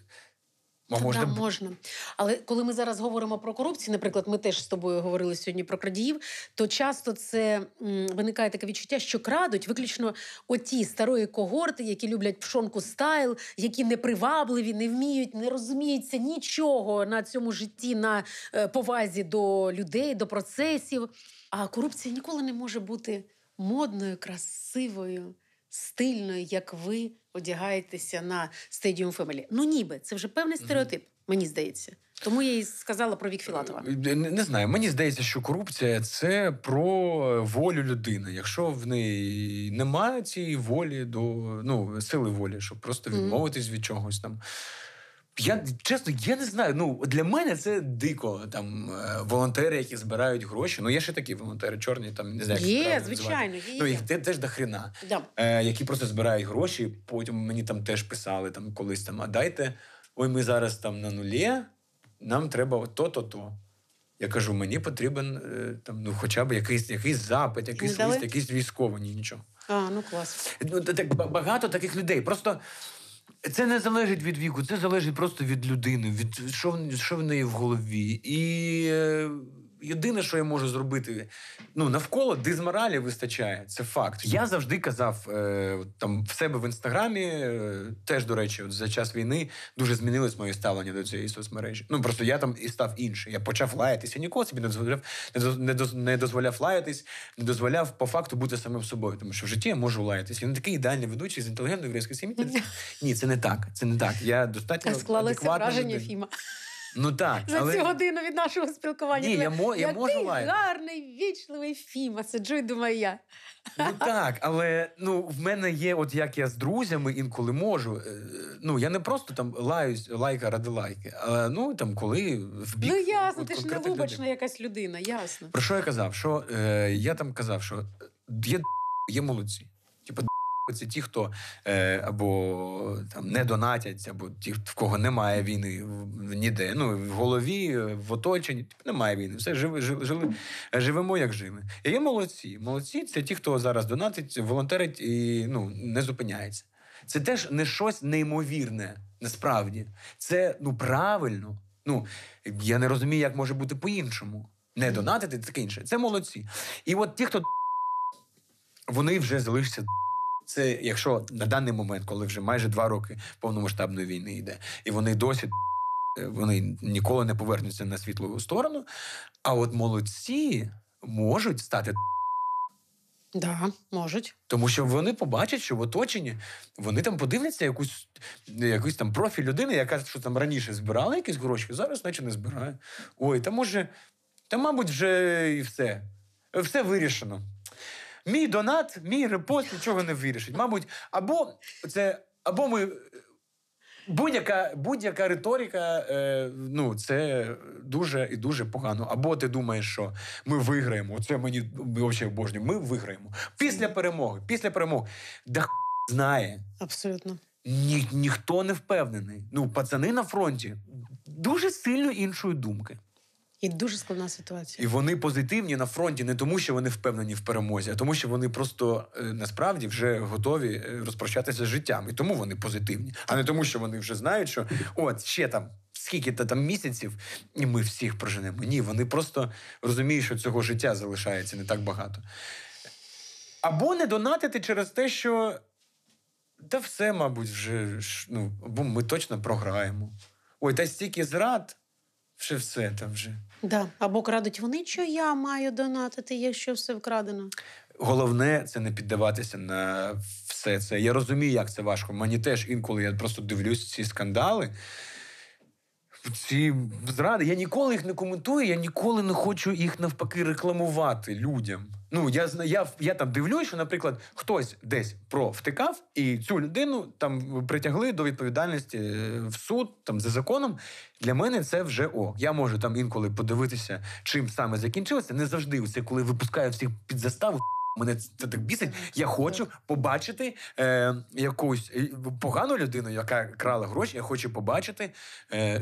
А можна? Да, можна. Але коли ми зараз говоримо про корупцію, наприклад, ми теж з тобою говорили сьогодні про крадіїв, то часто це м, виникає таке відчуття, що крадуть виключно оті старої когорти, які люблять пшонку стайл, які непривабливі, не вміють, не розуміються нічого на цьому житті, на е, повазі до людей, до процесів. А корупція ніколи не може бути модною, красивою, стильною, як ви одягаєтеся на Stadium Фемелі, Ну ніби це вже певний стереотип, мені здається. Тому я і сказала про вік Філатова. Е, е, не, не знаю. Мені здається, що корупція це про е, волю людини. Якщо в неї немає цієї волі до ну сили волі, щоб просто відмовитись від чогось там. Я чесно, я не знаю. Ну для мене це дико. Там е, волонтери, які збирають гроші. Ну є ще такі волонтери, чорні там не знаю, як Є, звичайно, є. ну їх теж до хрена, да. е, які просто збирають гроші. Потім мені там теж писали там колись там. А дайте, ой, ми зараз там на нулі. Нам треба то-то. то Я кажу, мені потрібен е, там, ну хоча б якийсь якийсь запит, якийсь лист, якийсь військовий, ні, нічого. А, ну клас. Ну так багато таких людей. Просто. Це не залежить від віку, це залежить просто від людини, від що що в неї в голові. І е, єдине, що я можу зробити, ну навколо дизморалі вистачає. Це факт. Я завжди казав е, там в себе в інстаграмі. Е, теж до речі, от за час війни дуже змінилось моє ставлення до цієї соцмережі. Ну просто я там і став інший. Я почав лаятися. Я ніколи собі не дозволяв, не доз, не дозволяв лаятись, не дозволяв по факту бути самим собою, тому що в житті я можу лаятись. Я не такий ідеальний ведучий з інтелігентної української сім'ї. Ні, це не так. Це не так. Я достатньо склалося враження людина. Фіма. Ну так за але... цю годину від нашого спілкування. Ні, я, мо, я можу лайк. гарний, вічливий Фіма, сиджу і думаю я. Ну так, але ну в мене є, от як я з друзями інколи можу. Е, ну я не просто там лаюсь лайка ради лайки, але ну там коли в бік. Ну ясно, от, ти ж не лубочна якась людина, ясно. Про що я казав? Що е, я там казав, що е, є є молодці заявку. Це ті, хто е, або там не донатять, або ті, в кого немає війни ніде. Ну в голові, е, в оточенні типу, немає війни. Все живе, жили, жили, живемо, як живе. І Є молодці. Молодці це ті, хто зараз донатить, волонтерить і ну не зупиняється. Це теж не щось неймовірне, насправді. Це ну правильно. Ну я не розумію, як може бути по-іншому. Не донатити таке інше. Це молодці. І от ті, хто вони вже залишаться це якщо на даний момент, коли вже майже два роки повномасштабної війни йде, і вони досі е, вони ніколи не повернуться на світлову сторону. А от молодці можуть стати. Да, можуть, тому що вони побачать, що в оточенні вони там подивляться якусь якийсь там профіль людини, яка що там раніше збирала якісь гроші, зараз наче не збирає. Ой, та може, та мабуть, вже і все. Все вирішено. Мій донат, мій репост нічого не вирішить. Мабуть, або це, або ми. Будь-яка будь-яка риторика, е, ну це дуже і дуже погано. Або ти думаєш, що ми виграємо. Це мені взагалі обожнює. Ми виграємо після перемоги. Після перемоги да х... знає абсолютно. Ні, ніхто не впевнений. Ну пацани на фронті дуже сильно іншої думки. І дуже складна ситуація. І вони позитивні на фронті не тому, що вони впевнені в перемозі, а тому, що вони просто е, насправді вже готові е, розпрощатися з життям. І тому вони позитивні, а не тому, що вони вже знають, що от ще там скільки-то там місяців, і ми всіх проженемо. Ні, вони просто розуміють, що цього життя залишається не так багато. Або не донатити через те, що та все, мабуть, вже ну, бо ми точно програємо. Ой, та стільки зрад. Ще все там вже. Да. Або крадуть вони, що я маю донатити, якщо все вкрадено. Головне це не піддаватися на все це. Я розумію, як це важко. Мені теж інколи я просто дивлюсь ці скандали ці зради. Я ніколи їх не коментую, я ніколи не хочу їх навпаки рекламувати людям. Ну я я, я там дивлюсь, що, наприклад, хтось десь провтикав, і цю людину там притягли до відповідальності е, в суд там за законом. Для мене це вже о. Я можу там інколи подивитися, чим саме закінчилося. Не завжди це коли випускаю всіх під заставу. Мене це так бісить. Я хочу побачити е, якусь е, погану людину, яка крала гроші. Я хочу побачити е,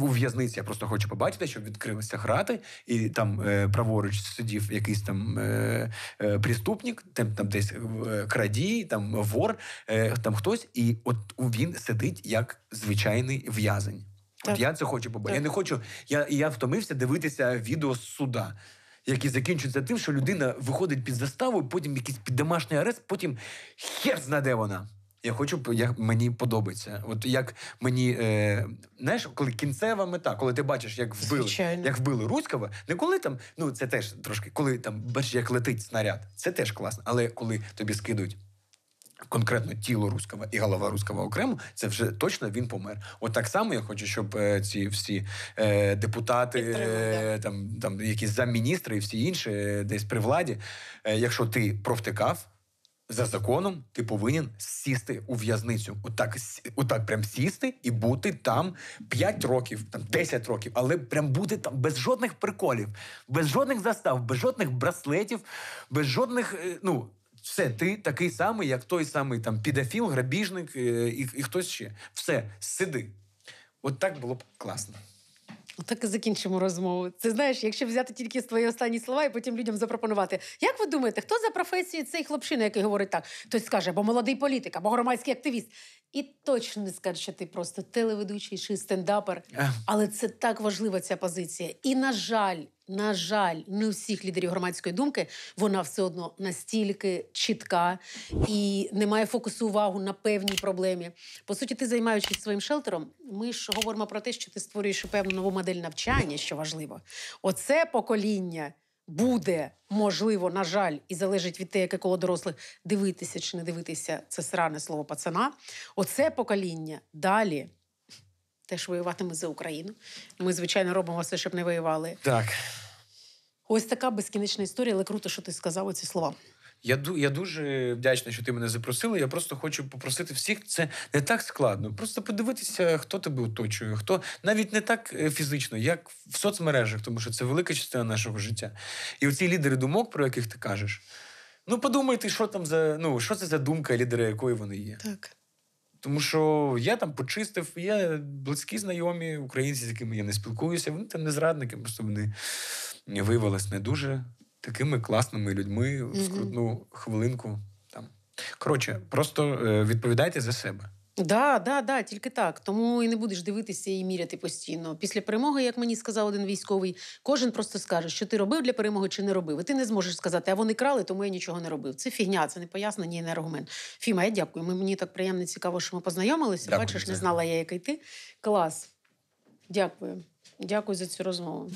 у в'язниці. Я просто хочу побачити, щоб відкрилися грати, і там е, праворуч сидів якийсь там е, е, приступник, там там десь е, крадій, там вор, е, там хтось, і от він сидить як звичайний в'язень. От так. я це хочу побачити. Я не хочу. Я я втомився дивитися відео з суда які закінчуються тим, що людина виходить під заставу, потім якийсь під домашній арест, потім хер зна де вона. Я хочу, як мені подобається. От як мені е, знаєш, коли кінцева мета, коли ти бачиш, як вбили як вбили Руськова, не коли там, ну це теж трошки, коли там бачиш, як летить снаряд, це теж класно. Але коли тобі скидують. Конкретно тіло руского і голова руского окремо, це вже точно він помер. От так само я хочу, щоб е, ці всі е, депутати, е, там там якісь замміністри і всі інші, десь при владі. Якщо ти провтикав за законом, ти повинен сісти у в'язницю. Отак, отак, прям сісти і бути там 5 років, там 10 років, але прям бути там без жодних приколів, без жодних застав, без жодних браслетів, без жодних ну. Все, ти такий самий, як той самий там підофіл, грабіжник е, і і хтось ще. Все, сиди. От так було б класно. Так і закінчимо розмову. Це знаєш, якщо взяти тільки твої останні слова і потім людям запропонувати. Як ви думаєте, хто за професією цей хлопчина, який говорить так? Хтось скаже, або молодий політик, або громадський активіст. І точно не скаже, що ти просто телеведучий чи стендапер. Але це так важлива ця позиція. І, на жаль, на жаль, не у всіх лідерів громадської думки вона все одно настільки чітка і не має фокусу увагу на певній проблемі. По суті, ти займаючись своїм шелтером, ми ж говоримо про те, що ти створюєш певну нову модель навчання, що важливо. Оце покоління. Буде можливо, на жаль, і залежить від те, яке коло дорослих дивитися чи не дивитися це сране слово пацана. Оце покоління далі теж воюватиме за Україну. Ми, звичайно, робимо все, щоб не воювали. Так. Ось така безкінечна історія, але круто, що ти сказав оці слова. Я я дуже вдячний, що ти мене запросила. Я просто хочу попросити всіх. Це не так складно. Просто подивитися, хто тебе оточує, хто навіть не так е, фізично, як в соцмережах, тому що це велика частина нашого життя. І оці лідери думок, про яких ти кажеш. Ну подумайте, що там за ну що це за думка, лідера, якої вони є. Так. Тому що я там почистив, є близькі знайомі українці, з якими я не спілкуюся, вони там не зрадники, просто вони виявилися не дуже такими класними людьми в скрутну хвилинку. Там коротше, просто е, відповідайте за себе. Да, да, да, тільки так. Тому і не будеш дивитися і міряти постійно. Після перемоги, як мені сказав один військовий, кожен просто скаже, що ти робив для перемоги чи не робив. І ти не зможеш сказати, а вони крали, тому я нічого не робив. Це фігня, це не пояснення і не аргумент. Фіма, я дякую. Ми Мені так приємно цікаво, що ми познайомилися. Дякую, Бачиш, це. не знала я, який ти. Клас. Дякую. Дякую за цю розмову.